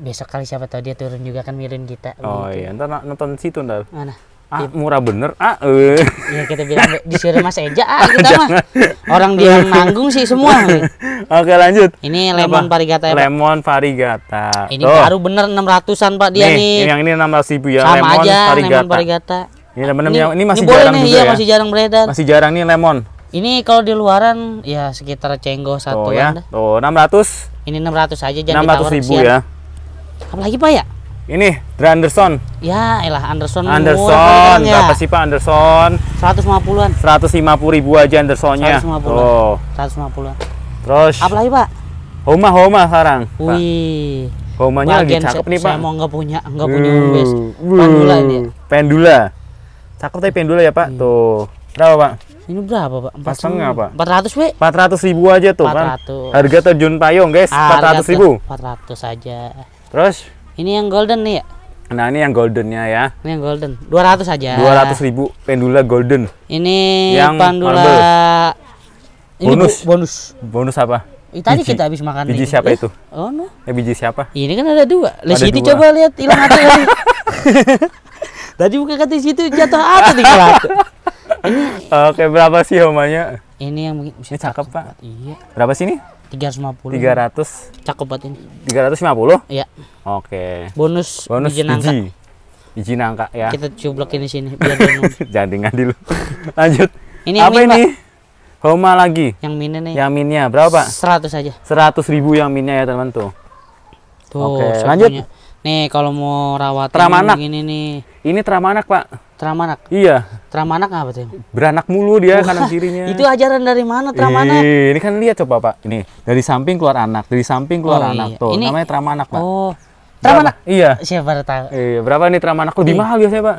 Besok kali siapa tahu dia turun juga kan mirin kita. Oh gitu. iya, ntar nonton situ ntar. Mana? Ah, iya. murah bener. Ah, eh. Ya kita bilang disuruh Mas Eja ah kita mah. Orang dia manggung sih semua. Oke, lanjut. Ini lemon Apa? varigata ya, Lemon varigata. Ini oh. baru bener enam ratusan Pak dia nih. nih. Yang ini 600 ribu ya, Sama lemon aja, varigata. Lemon varigata. Ini ini, ini masih ini jarang nih, juga iya, ya. masih jarang beredar. Masih jarang nih lemon. Ini kalau di luaran ya sekitar cenggo satu ya. Oh, Tuh, 600. Ini 600 aja jangan 600 ribu ya. Apalagi Pak ya? Ini Anderson. Ya, elah Anderson. Anderson, murah, berapa sih Pak Anderson? 150-an. 150 ribu aja Andersonnya. 150. Oh. 150-an. Terus Apalagi Pak? Homa Homa sekarang. Wih. Homanya lagi cakep nih Pak. Saya mau nggak punya, nggak punya Umbes. Pendula ini. Pendula. Cakep tapi pendula ya Pak. Iya. Tuh. Berapa Pak? Ini berapa, Pak? Empat setengah, Pak. Empat ratus, Pak. Empat ratus ribu aja tuh, 400. kan? Harga terjun payung, guys. Ah, empat ratus ribu. Empat ratus aja. Terus? Ini yang golden nih ya? Nah ini yang goldennya ya. Ini yang golden. Dua ratus aja. Dua ratus ribu pendula golden. Ini yang pendula bonus. bonus. Bonus apa? Eh, tadi biji. kita habis makan. Biji ini. siapa eh, itu? Oh no. Ya biji siapa? Ini kan ada dua. Lah sini coba lihat hilang atau Tadi bukan kata situ jatuh apa di kelas? Oke, berapa sih homanya? Ini yang mungkin bisa ini cakep, Pak. Iya. Berapa sih ini? 350. 300. Cakep banget ini. 350? Iya. Oke. Bonus bonus biji nangka. Biji. biji nangka ya. Kita cublokin di sini biar dia Jangan dulu. Lanjut. Ini Apa min, ini? Pak. Homa lagi. Yang minnya nih. Yang minnya berapa, Pak? 100 aja. 100 ribu yang minnya ya, teman-teman tuh. Tuh, Oke, lanjut. Nih, kalau mau rawat ini ini nih. Ini teramanak, Pak. Teramanak. Iya teramanak apa tuh? Beranak mulu dia Wah, kanan kirinya. Itu ajaran dari mana teramanak ini kan lihat coba Pak. Ini dari samping keluar anak, dari samping keluar oh, anak iya. tuh. Ini... Namanya teramanak Pak. Oh. Tramanak. Iya. Siapa tahu? Iya, berapa nih teramanak Lebih di mahal biasanya Pak.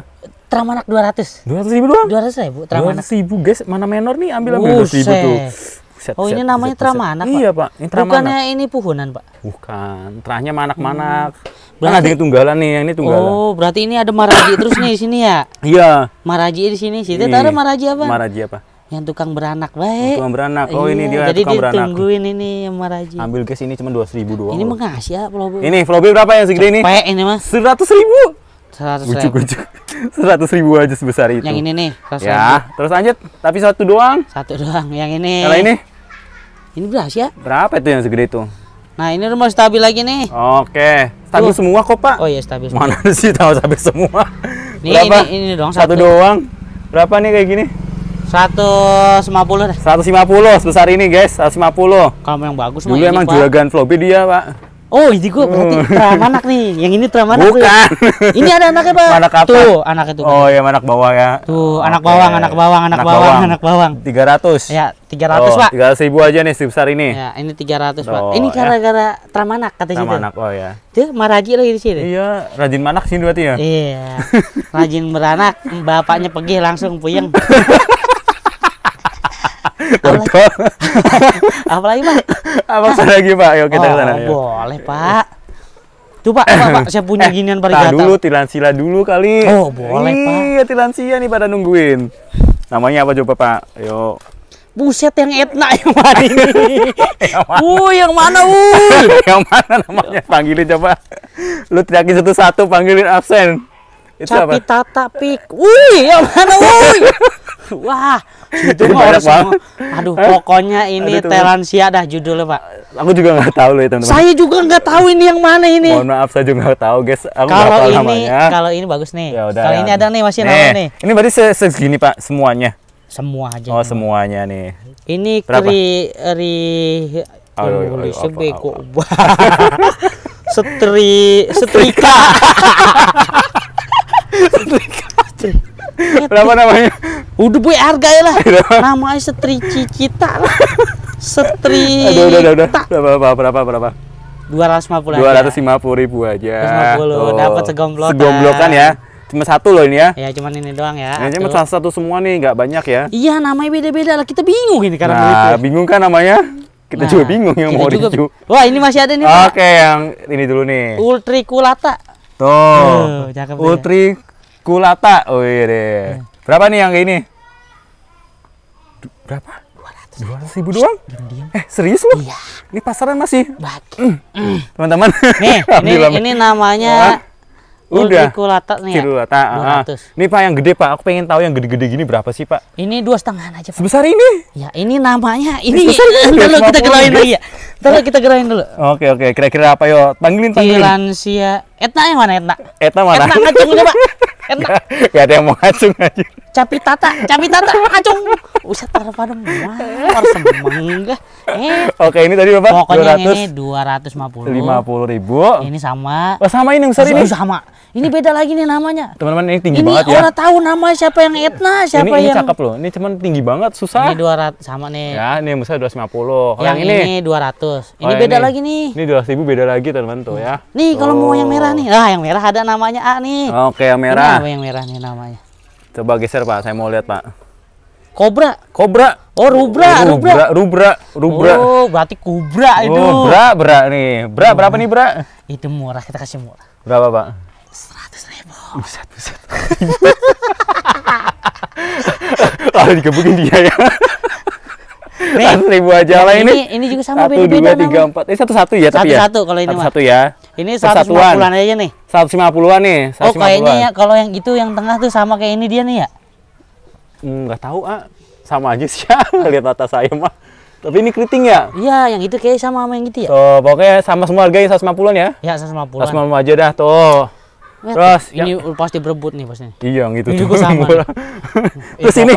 Tramanak 200. 200 ribu doang? 200 ribu Tramanak. 200 ribu guys, mana menor nih ambil ambil 200 ribu tuh. Set, oh set, ini namanya set, tramanak set. pak? Iya pak, ini tramanak. Bukannya ini puhunan pak? Bukan, terahnya manak-manak. Hmm. Berarti nah, ada tunggalan nih, yang ini tunggalan. Oh berarti ini ada maraji terus nih sini ya? Iya. Maraji di sini, sini ada maraji apa? Maraji apa? Yang tukang beranak baik. tukang beranak, oh iya. ini dia Jadi tukang beranak. Jadi ditungguin ini yang maraji. Ambil guys ini cuma dua ribu doang. Ini mengasih ya Flobi. Ini Flobi berapa yang segede ini? Cepet ini mas. Seratus ribu. Seratus ribu. seratus ribu aja sebesar itu. Yang ini nih. Ya, ribu. terus lanjut. Tapi satu doang. Satu doang. Yang ini. Kalau ini? Ini berhasil ya? Berapa itu yang segede itu? Nah ini rumah stabil lagi nih. Oke, stabil Tuh. semua kok pak. Oh iya stabil. semua. Mana sih tahu stabil semua? Ini, Berapa? Ini, ini dong satu. satu doang. Berapa nih kayak gini? 150 deh. 150 sebesar ini guys, 150. Kalau yang bagus Dulu emang juragan floppy dia, Pak. Oh, ini gue berarti teramanak hmm. nih. Yang ini Tramanak. Bukan. Tuh. Ini ada anaknya, Pak. Anak apa? Tuh, anak itu. Oh, yang anak bawang ya. Tuh, okay. anak bawang, anak bawang, anak, anak bawang, bawang, anak bawang. 300. Ya, 300, oh, Pak. 300 ribu aja nih sebesar ini. Ya, ini 300, Pak. Oh, ini ya. gara-gara ya. Tramanak katanya situ. Teramanak, oh ya. Tuh, Maraji lagi di sini. Iya, rajin manak sih berarti ya. Iya. rajin beranak, bapaknya pergi langsung puyeng. apa lagi Pak? Apa lagi Pak? Yuk kita oh, ke sana. Boleh Pak. Tuh Pak, apa, Pak, saya punya eh, ginian parigata. Tahan dulu, tilansila dulu kali. Oh, boleh Pak. Iya, tilansia nih pada nungguin. Namanya apa coba Pak? Yuk. Buset yang Etna yang mana ini? yang Uh, yang mana? Uh. yang mana namanya? Panggilin coba. Lu tidak satu-satu, panggilin absen itu Capi apa? tata pik. Wih, yang mana wih? Wah, itu judul ada semua. Aduh, pokoknya ini Aduh, Telansia dah judulnya, Pak. Aku juga nggak tahu loh, teman-teman. Saya juga nggak tahu ini yang mana ini. Mohon maaf, saya juga nggak tahu, guys. Aku kalau tahu ini, namanya. Kalau ini bagus nih. Ya udah. Kalau ya. ini ada nih masih nih. nama nih. Ini berarti se segini, Pak, semuanya. Semua aja. Oh, nih. semuanya nih. Ini kri ri ri Aduh, Indonesia Setri setrika. Berapa namanya? Udah bui harga ya lah. Iya, namanya setri cicita lah. Setri. Aduh, udah, udah, udah. Berapa, berapa, berapa? Dua ratus lima puluh. Dua ratus lima puluh ribu aja. Dua puluh. Oh. Dapat segomblokan. Segomblokan ya. Cuma satu loh ini ya. Ya cuma ini doang ya. Ini cuma salah satu semua nih, nggak banyak ya. Iya, namanya beda-beda lah. Kita bingung ini karena Nah, itu. bingung kan namanya? Kita nah, juga bingung yang mau dicu. Wah, ini masih ada nih. Oke, okay, yang ini dulu nih. Ultriculata. Tuh. Uh, ya. cakep Putri Kulata. Oh iya deh. Uh. Berapa nih yang kayak ini? Du berapa? Dua ratus ribu doang? Eh, serius lu? Iya. Ini pasaran masih. Hmm. Hmm. Teman-teman. Nih, ini, ini namanya Oh. Oh, Udah. Kulata nih. Ya? 200. Ah. Nih Pak yang gede Pak, aku pengen tahu yang gede-gede gini berapa sih Pak? Ini dua setengah aja Pak. Sebesar ini? Ya ini namanya ini. Kalau kita gerain lagi ya. Ntar kita gerain dulu. Oke oke. Kira-kira apa yo? Panggilin panggilin. Silansia. Etna yang mana Etna? Etna mana? Etna kacungnya pak. enak gak, ada yang mau acung aja capi tata capi tata acung usah taruh pada semangga eh oke ini tadi berapa pokoknya 200, ini dua ratus lima puluh ribu ini sama oh, sama ini besar ini sama ini beda lagi nih namanya teman-teman ini tinggi ini banget ya orang tahu nama siapa yang Etna siapa ini, ini yang ini cakep loh ini cuman tinggi banget susah ini dua ratus sama nih ya ini yang besar dua ratus lima puluh yang ini dua ratus ini oh, beda ini. lagi nih ini dua ribu beda lagi teman-teman tuh ya nih kalau mau yang merah nih ah yang merah ada namanya A nih oke yang merah Nah, apa yang merah nih namanya? Coba geser Pak, saya mau lihat Pak. Kobra. Kobra. Oh, rubra, oh, rubra. Rubra, rubra, rubra. Oh, berarti kubra oh, itu. Oh, bra, bra nih. Bra, oh. berapa nih, bra? Itu murah, kita kasih murah. Berapa, Pak? Seratus ribu. Buset, buset. Lalu ah, dikebukin dia ya. Nih, ribu aja lah nah, ini. Ini juga sama beda-beda. Satu, dua, tiga, empat. Ini eh, satu-satu ya, satu, tapi ya? Satu-satu kalau ini, Satu-satu ya. Ini 150-an aja nih. 150-an nih. 150 oh, kayaknya ya kalau yang itu yang tengah tuh sama kayak ini dia nih ya? Enggak hmm, mm, tahu, ah. Sama aja sih ya, lihat mata saya mah. Tapi ini keriting ya? Iya, yang itu kayak sama sama yang itu ya. Tuh, pokoknya sama semua harganya 150-an ya? Iya, 150-an. 150 aja dah tuh. Terus ya. ini ya. pasti berebut nih pastinya. Iya, yang itu. Ini juga sama. Terus ini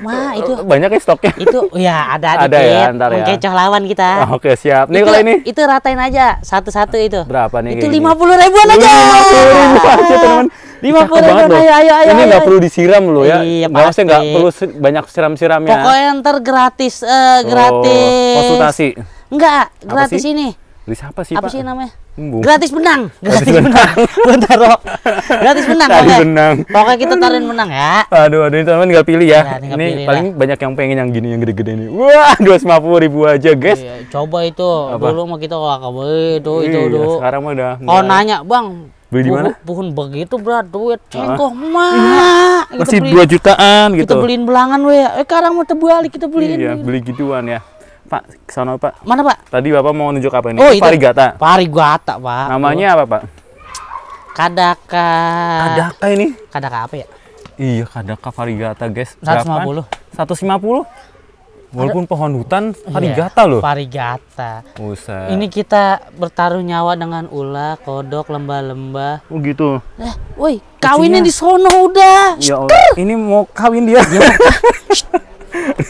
Wah eh, itu banyak ya stoknya. Itu ya ada ada dikit. ya ntar ya. Mengkecoh lawan kita. Oh, Oke okay, siap. Nih kalau ini itu ratain aja satu-satu itu. Berapa nih? Itu lima puluh ribuan aja. Lima puluh ribu aja teman. Lima puluh ribuan ayo ayo ayo. Ini nggak perlu disiram loh ya. Iya nggak usah nggak perlu banyak siram-siramnya. Pokoknya ntar gratis uh, gratis. Oh, konsultasi. Enggak gratis ini dari siapa sih, Apa Pak? sih namanya? Gratis benang. Gratis, benang. bentar, Gratis benang. Gratis benang. Pokoknya kita taruhin benang ya. Aduh, aduh, ini teman teman tinggal pilih ya. ya tinggal ini pilih paling lah. banyak yang pengen yang gini, yang gede-gede ini. Wah, dua puluh ribu aja, guys. Iya, coba itu. Apa? Dulu mah kita wah, itu, itu, iya, dulu. Sekarang mah udah. Kalau oh, nanya, Bang, Beli di mana? Bukan begitu berat duit. Cengkoh mah. Iya. Masih dua jutaan gitu. Kita beliin belangan weh. Eh sekarang mau terbalik kita beliin. Iya, beli gituan ya. Pak, ke sana Pak. Mana Pak? Tadi Bapak mau nunjuk apa ini? Oh, itu Parigata. Parigata, Pak. Namanya apa, Pak? Kadaka. Kadaka ini? Kadaka apa ya? Iya, Kadaka Parigata, guys. 150. 150? Walaupun Ada, pohon hutan, iya, parigata iya, loh. Parigata. Usah. Ini kita bertaruh nyawa dengan ular, kodok, lembah-lembah. Oh gitu. Eh, woi, kawinnya di sono udah. Ya Allah. Ini mau kawin dia. Ya.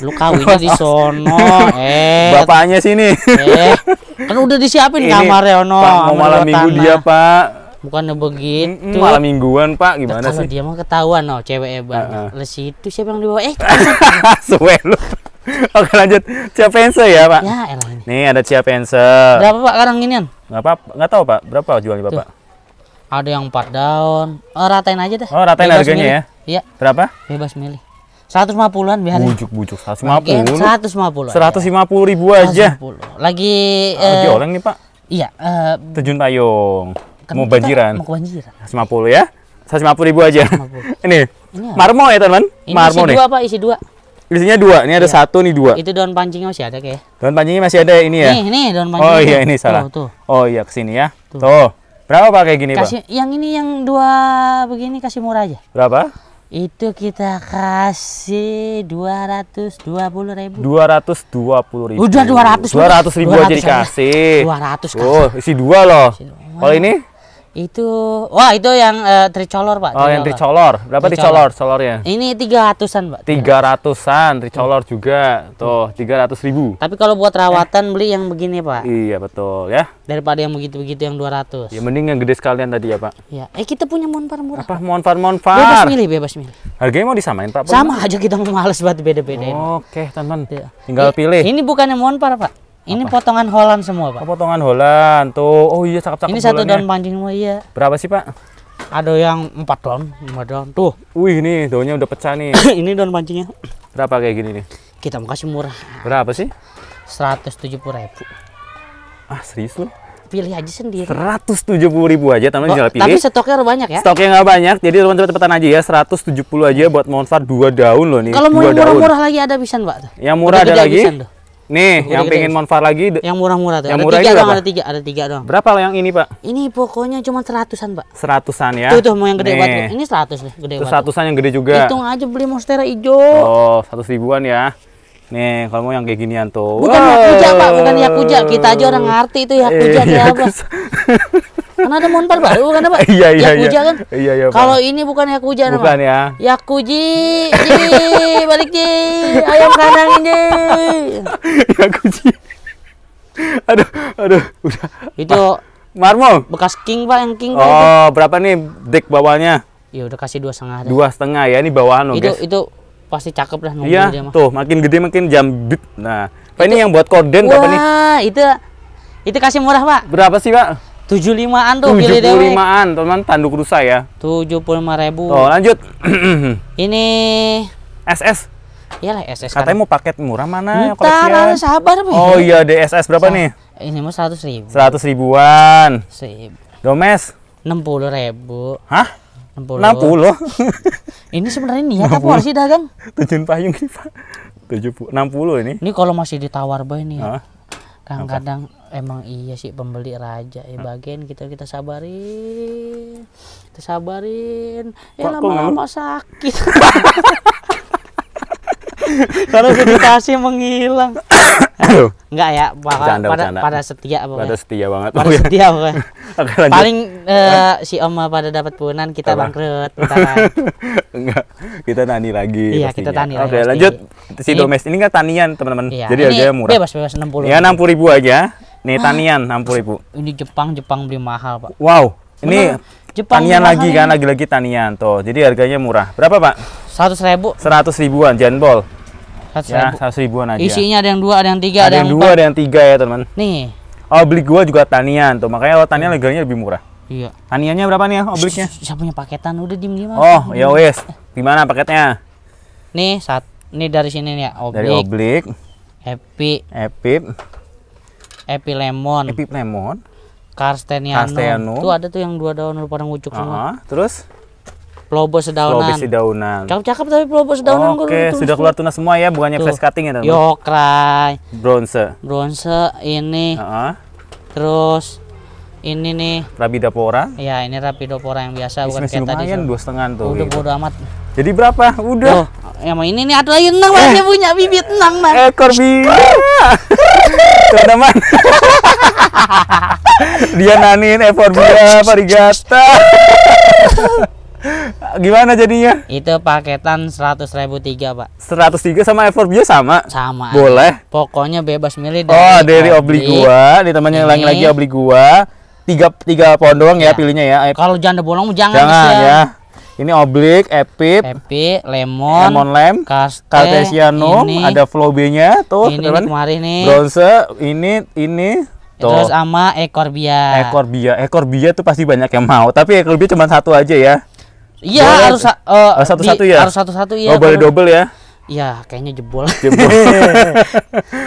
lu kawin di sono eh bapaknya sini eh kan udah disiapin kamar ya ono mau malam minggu tanah. dia pak bukannya begitu malam mingguan pak gimana Tuh, sih dia mau ketahuan no cewek banget, uh lesi itu siapa yang dibawa eh suwe lu Oke lanjut Ciapense ya pak ya elah nih ada Ciapense berapa pak karang inian nggak apa nggak tahu pak berapa jualnya bapak Tuh. ada yang empat daun oh ratain aja deh oh ratain harganya ya iya berapa bebas milih lima 150-an biasanya Bujuk-bujuk 150. 150. 150 ribu aja. 150. Lagi ah, lagi uh, oleng nih, Pak. Iya, uh, Terjun payung. Kan mau banjiran. Mau banjiran. 150 ya. 150 ribu aja. 150. ini. ini marmo ya, teman? Ini marmo isi nih. dua, Pak, isi dua. Isinya dua, ini ada iya. satu, nih dua. Itu daun pancingnya masih ada kayak. Daun pancingnya masih ada ya ini ya? Nih, nih daun pancingnya. Oh iya, ini salah. Tuh, tuh. Oh iya, kesini ya. Tuh. tuh. Berapa Pak kayak gini, kasih, Pak? Yang ini yang dua begini kasih murah aja. Berapa? itu kita kasih dua ratus dua puluh ribu dua ratus dua puluh ribu udah dua ratus dua ratus ribu aja dikasih dua ratus oh isi dua loh kalau ini itu wah itu yang uh, tricolor, Pak. Oh, yang tricolor. Berapa tricolor, tricolor ya Ini tiga ratusan Pak. tiga ratusan tricolor hmm. juga. Tuh, tiga ratus ribu Tapi kalau buat rawatan eh. beli yang begini, Pak. Iya, betul ya. Daripada yang begitu-begitu yang dua ratus Ya mending yang gede sekalian tadi ya, Pak. ya Eh, kita punya monfar murah. Apa monfar monfar? Bebas milih, bebas milih. Harganya mau disamain, Pak? Sama aja kita mau males buat beda beda Oke, teman. Ya. Tinggal eh, pilih. Ini bukannya monfar, Pak. Ini apa? potongan Holland semua, Pak. Oh, potongan Holland. Tuh. Oh iya, cakep-cakep. Ini satu daun pancing semua, iya. Berapa sih, Pak? Ada yang 4 daun, 5 daun. Tuh. Wih, ini daunnya udah pecah nih. ini daun pancingnya. Berapa kayak gini nih? Kita mau kasih murah. Berapa sih? 170 ribu. Ah, serius lu? Pilih aja sendiri. 170 ribu aja, tapi tinggal pilih. Tapi stoknya banyak ya? Stoknya nggak banyak, jadi teman-teman cepetan aja ya. 170 aja buat monster 2 daun loh nih. Kalau mau yang murah-murah lagi ada bisa, Pak. Yang murah udah ada lagi? Abisan, Nih, yang pingin pengen Monfar lagi yang murah-murah tuh. Yang ada murah tiga ada tiga, ada tiga doang. Berapa yang ini, Pak? Ini pokoknya cuma seratusan, Pak. Seratusan ya. Tuh tuh mau yang gede nih. banget. Ini seratus nih, gede banget. Seratusan yang gede juga. Hitung aja beli monstera hijau. Oh, seratus ribuan ya. Nih, kalau mau yang kayak ginian tuh. Bukan wow. Yakuza, Pak, bukan Yakuza. Kita aja orang ngerti itu iya, Yakuza eh, apa. Karena ada monpar baru kan, Pak? Iya, iya, iya. Yakuza iya. kan? Iya, iya, Kalau ini bukan Yakuza, Bukan ya. Yakuji, ji, balik ji, ayam kandang ini. Yakuji. Aduh, aduh, udah. Itu Marmo. Bekas King, Pak, yang King. Oh, berapa nih dek bawahnya? Ya udah kasih dua setengah. Dua setengah ya, ini bawahan loh, itu, guys. Itu pasti cakep lah mobil iya, dia mah. Tuh, makin gede makin jambit. Nah, Pak itu, ini yang buat korden Wah, berapa nih? Wah, itu itu kasih murah, Pak. Berapa sih, Pak? 75-an tuh 75-an, teman tanduk rusa ya. 75 ribu Tuh, lanjut. ini SS. Iyalah SS. Kan. Katanya kan. mau paket murah mana Entar, ya sabar, Pak. Oh iya, DSS berapa Sa nih? Ini mah 100 ribu. 100 ribuan. Sip. Domes? 60 ribu. Hah? 60. 60. ini sebenarnya niat apa sih dagang? Tujuh payung nih, Pak. 70 60 ini. Ini kalau masih ditawar boy nih. Ya. Kadang-kadang emang iya sih pembeli raja ya bagian kita kita sabarin. Kita sabarin. Ya lama-lama sakit. Karena kasih menghilang. Enggak ya, bakal, canda, pada, canda. pada setia Pada setia banget. Pada setia Paling uh, si Om pada dapat punan kita Apa? bangkrut enggak kita tani lagi iya kita tani oke okay, lanjut si domes ini kan tanian teman-teman iya, jadi harganya murah bebas bebas enam ya enam puluh ribu aja nih ah, tanian enam puluh ribu ini Jepang Jepang beli mahal pak wow ini Bener. Jepang tanian lagi kan, ini. kan lagi-lagi tanian tuh jadi harganya murah berapa pak seratus ribu seratus ribuan jenbol seratus ya, ribuan aja isinya ada yang dua ada yang tiga ada, ada yang, yang dua ada yang tiga ya teman nih oh beli gua juga tanian tuh makanya kalau tanian harganya lebih murah Iya. Taniannya berapa nih ya obliknya? Saya punya paketan udah diem diem. Oh ya wes. Gimana paketnya? Nih saat ini dari sini nih ya oblik. Dari oblik. Epi. Happy. Epi lemon. Epi lemon. Karstenianum. Karstenianum. Tuh ada tuh yang dua daun pada ngucuk uh -huh. Terus? Plobo sedaunan. Plobo sedaunan. Cakep-cakep tapi plobo sedaunan. Oke, okay. sudah keluar tunas semua ya, bukannya tuh. flash cutting ya teman? Yokrai. Bronze. Bronze ini. Uh -huh. Terus ini nih. rapidopora Ya ini rapidopora yang biasa bukan kayak tadi. Lumayan dua setengah tuh. Udah gitu. bodo amat. Jadi berapa? Udah. Loh, yang ini nih ada lagi enang eh. punya bibit enang man. Ekor bibit. Teman-teman. Dia nanin effort apa Parigata. Gimana jadinya? Itu paketan seratus ribu tiga pak 103 sama effort bio sama? Sama Boleh Pokoknya bebas milih dari Oh dari obli, obli gua Di temannya lagi-lagi obli gua tiga tiga pohon doang ya, ya pilihnya ya. Kalau janda bolong jangan, jangan ya. ya. Ini oblik, epip, epip, lemon, lemon lem, cartesianum, ada flow nya tuh, ini teman. kemarin nih. Bronze, ini ini ya, Tuh. Terus sama ekor bia. Ekor bia, ekor bia tuh pasti banyak yang mau. Tapi ekor bia cuma satu aja ya. Iya harus uh, satu-satu ya. Harus satu-satu ya. Oh, boleh double ya. Iya, kayaknya jebol. Jebol.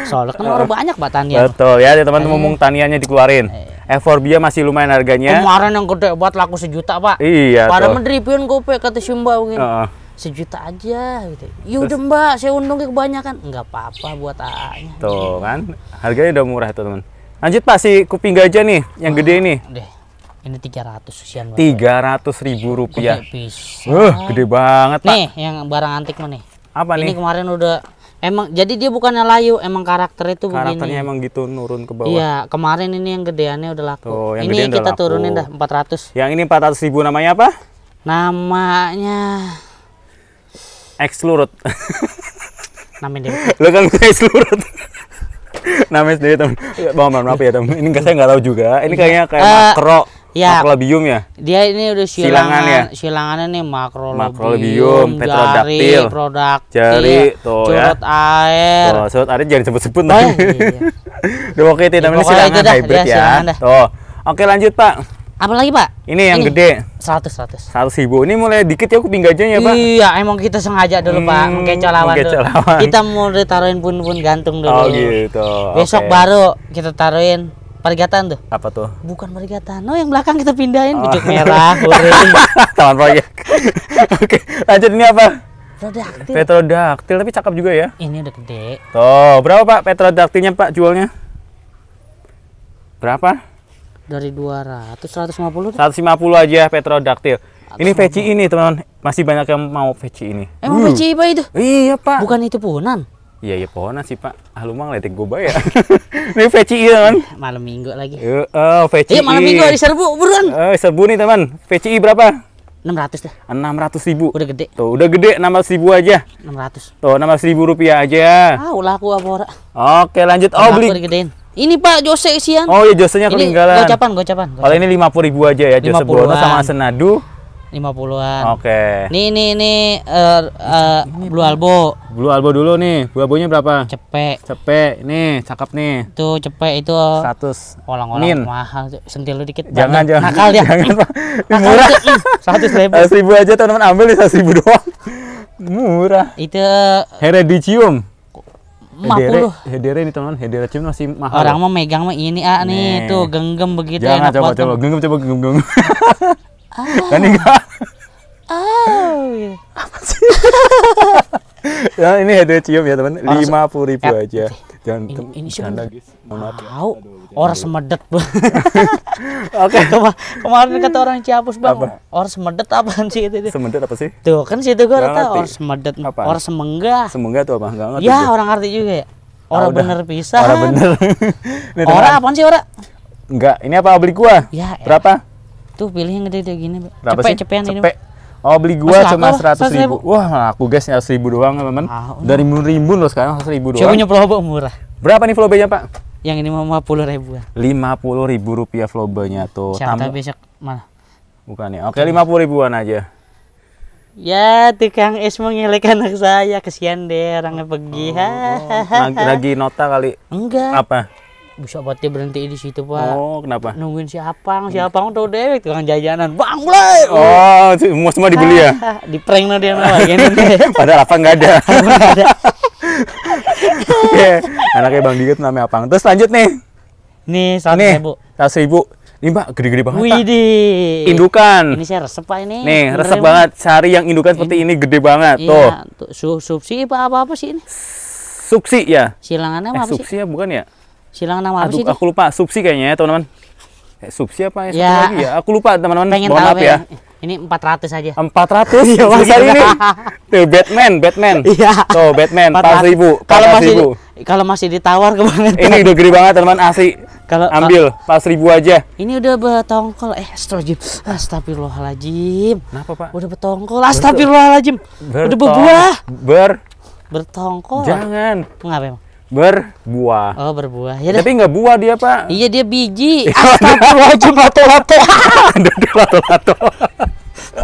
Soalnya kan orang banyak Pak Tania. Betul ya, teman-teman ngomong iya. Tanianya dikeluarin. Euphorbia masih lumayan harganya. Kemarin yang gede buat laku sejuta, Pak. Iya. Pada pun gue kata Simba begini. Uh -uh. Sejuta aja gitu. Ya udah Mbak, saya ke kebanyakan. Enggak apa-apa buat AA-nya. Tuh kan, harganya udah murah tuh, teman. Lanjut Pak si kuping gajah nih, yang oh, gede nih. Deh. Ini 300 usian Tiga ratus ribu rupiah. Gede, uh, gede banget, Pak. Nih, yang barang antik mana nih? Apa nih? Ini kemarin udah Emang jadi dia bukannya layu, emang karakter itu Karakternya begini. Karakternya emang gitu nurun ke bawah. Iya, kemarin ini yang gedeannya udah laku. Tuh, yang ini kita udah turunin laku. dah 400. Yang ini 400 ribu namanya apa? Namanya X Namanya dia. Lo kan X Namanya sendiri teman. Bang, maaf ya teman. Ini saya nggak tahu juga. Ini iya. kayaknya kayak uh, eh, makro Ya. makrolobium ya? Dia ini udah silangan, ya? silangan ya? Silangannya nih makrolobium, makrolobium petrodaktil, produk jari, tuh ya. curut air. Tuh, curut air jangan sebut-sebut nanti. Oh, iya. udah oke itu namanya silangan dah, hybrid ya. Dah. Tuh. Oke, lanjut, Pak. Apa lagi, Pak? Ini yang ini. gede. 100 100. 100 ribu. Ini mulai dikit ya kuping gajahnya, Pak. Iya, emang kita sengaja dulu, hmm, Pak, mengecoh lawan Lawan. Kita mau ditaruhin pun-pun gantung dulu. Oh, gitu. Besok okay. baru kita taruhin Parigatan tuh. Apa tuh? Bukan Parigatan. Oh, yang belakang kita pindahin oh. kucuk merah, kuring. Taman proyek. Oke, lanjut ini apa? Petrodaktil. Petrodaktil tapi cakep juga ya. Ini udah gede. Tuh, berapa Pak petrodaktilnya Pak jualnya? Berapa? Dari 200 150 lima 150 aja petrodaktil. Ini peci ini, teman-teman. Masih banyak yang mau peci ini. Emang peci hmm. apa itu? Iya, Pak. Bukan itu punan. Iya iya pohon sih pak. Ah lumang letek gue bayar. Ini veci iya kan? Malam minggu lagi. Iya, eh uh, veci. Iya malam minggu hari serbu buruan. Eh uh, serbu nih teman. Veci berapa? Enam ratus deh. Enam ratus ribu. Udah gede. Tuh udah gede enam ratus ribu aja. Enam ratus. Tuh enam ratus ribu rupiah aja. Ah ulah aku apa Oke lanjut. Oh beli. Ini Pak Jose isian. Oh iya Jose nya ketinggalan. Gocapan, gocapan. gocapan. Kalau ini lima puluh ribu aja ya Jose Bono sama Senadu lima puluhan. Oke. Okay. Nih nih nih uh, uh, ini Blue Albo. Blue Albo dulu nih. Blue Albonya berapa? Cepet. Cepet. Nih, cakep nih. Itu cepet itu Seratus. Olang-olang mahal. Sentil lu dikit. Jangan banget. jangan. Nakal dia. Jangan, Pak. Murah. Seratus ribu. Eh, seribu aja teman-teman ambil di ya, seribu ribu doang. Murah. Itu Hereditium. Hedere, Hedere ini teman-teman, hedere cium masih mahal. Orang memegang megang mah ini ah nih, nih. tuh genggam begitu Jangan, enak coba, coba, genggam coba genggam genggam. oh. ini enggak kan. oh apa sih ya, ini headway cium ya teman lima puluh ribu aja jangan ini, ini sih lagi mau ya. orang semedet bang oke kemarin kata orang Ciapus bang apa? orang semedet apa sih itu, itu semedet apa sih tuh kan situ gua kata orang semedet apa? orang semengga semengga tuh apa enggak ngerti ya orang arti juga ya ah, orang ah, bener pisah. orang bener orang apa sih orang enggak ini apa beli gua ya, eh. berapa Tuh pilih yang gede-gede gini, Berapa cepe, sih? cepean cepe. ini. Oh beli gua Mas cuma seratus ribu. ribu. Wah aku guys seratus ribu doang teman. Ah, Dari murni rimbun loh sekarang seribu doang. cuma nyoba murah. Berapa nih flowbay-nya pak? Yang ini mau lima puluh ribu. Lima puluh ribu rupiah flowbay-nya tuh. Siapa besok mana? Bukan ya. Oke lima puluh ribuan aja. Ya tukang es mengelek anak saya kesian deh orangnya pergi. Oh, oh. lagi nota kali. Enggak. Apa? bisa pati berhenti di situ pak oh kenapa nungguin si Apang si Apang tuh dewek tukang jajanan bang mulai oh semua semua dibeli ya ah, ah, di prank nanti dia padahal apa nggak ada oke anaknya bang Dikit namanya Apang terus lanjut nih nih seratus ribu Satu ribu ini mbak gede-gede banget. Wih deh. Indukan. Ini saya resep pak ini. Nih resep banget. Cari yang indukan seperti ini, gede banget. Iya, tuh. tuh. Su subsi apa apa sih ini? Suksi ya. Silangannya eh, apa sih? Suksi ya bukan ya? Silang nama apa Aduh, sih? Aku lupa, subsi kayaknya ya, teman-teman. Eh, subsi apa ya? Satu ya. lagi ya. Aku lupa, teman-teman. Pengen Mohon tahu ya. Ini 400 aja. 400? Iya, masa ini? Tuh, Batman, Batman. Iya. Tuh, Batman, ribu Kalau masih kalau masih ditawar kebangetan. Ini udah gede banget, teman-teman, asli. Kalau ambil oh. pas ribu aja. Ini udah betongkol. Eh, astrojim. Astagfirullahalazim. Kenapa, Pak? Udah betongkol. Astagfirullahalazim. udah berbuah. Ber bertongkol. Jangan. ngapain berbuah. Oh, berbuah. Ya Tapi nggak buah dia, Pak. Iya, dia biji. Iya, Astagfirullahaladzim, lato-lato. lato-lato.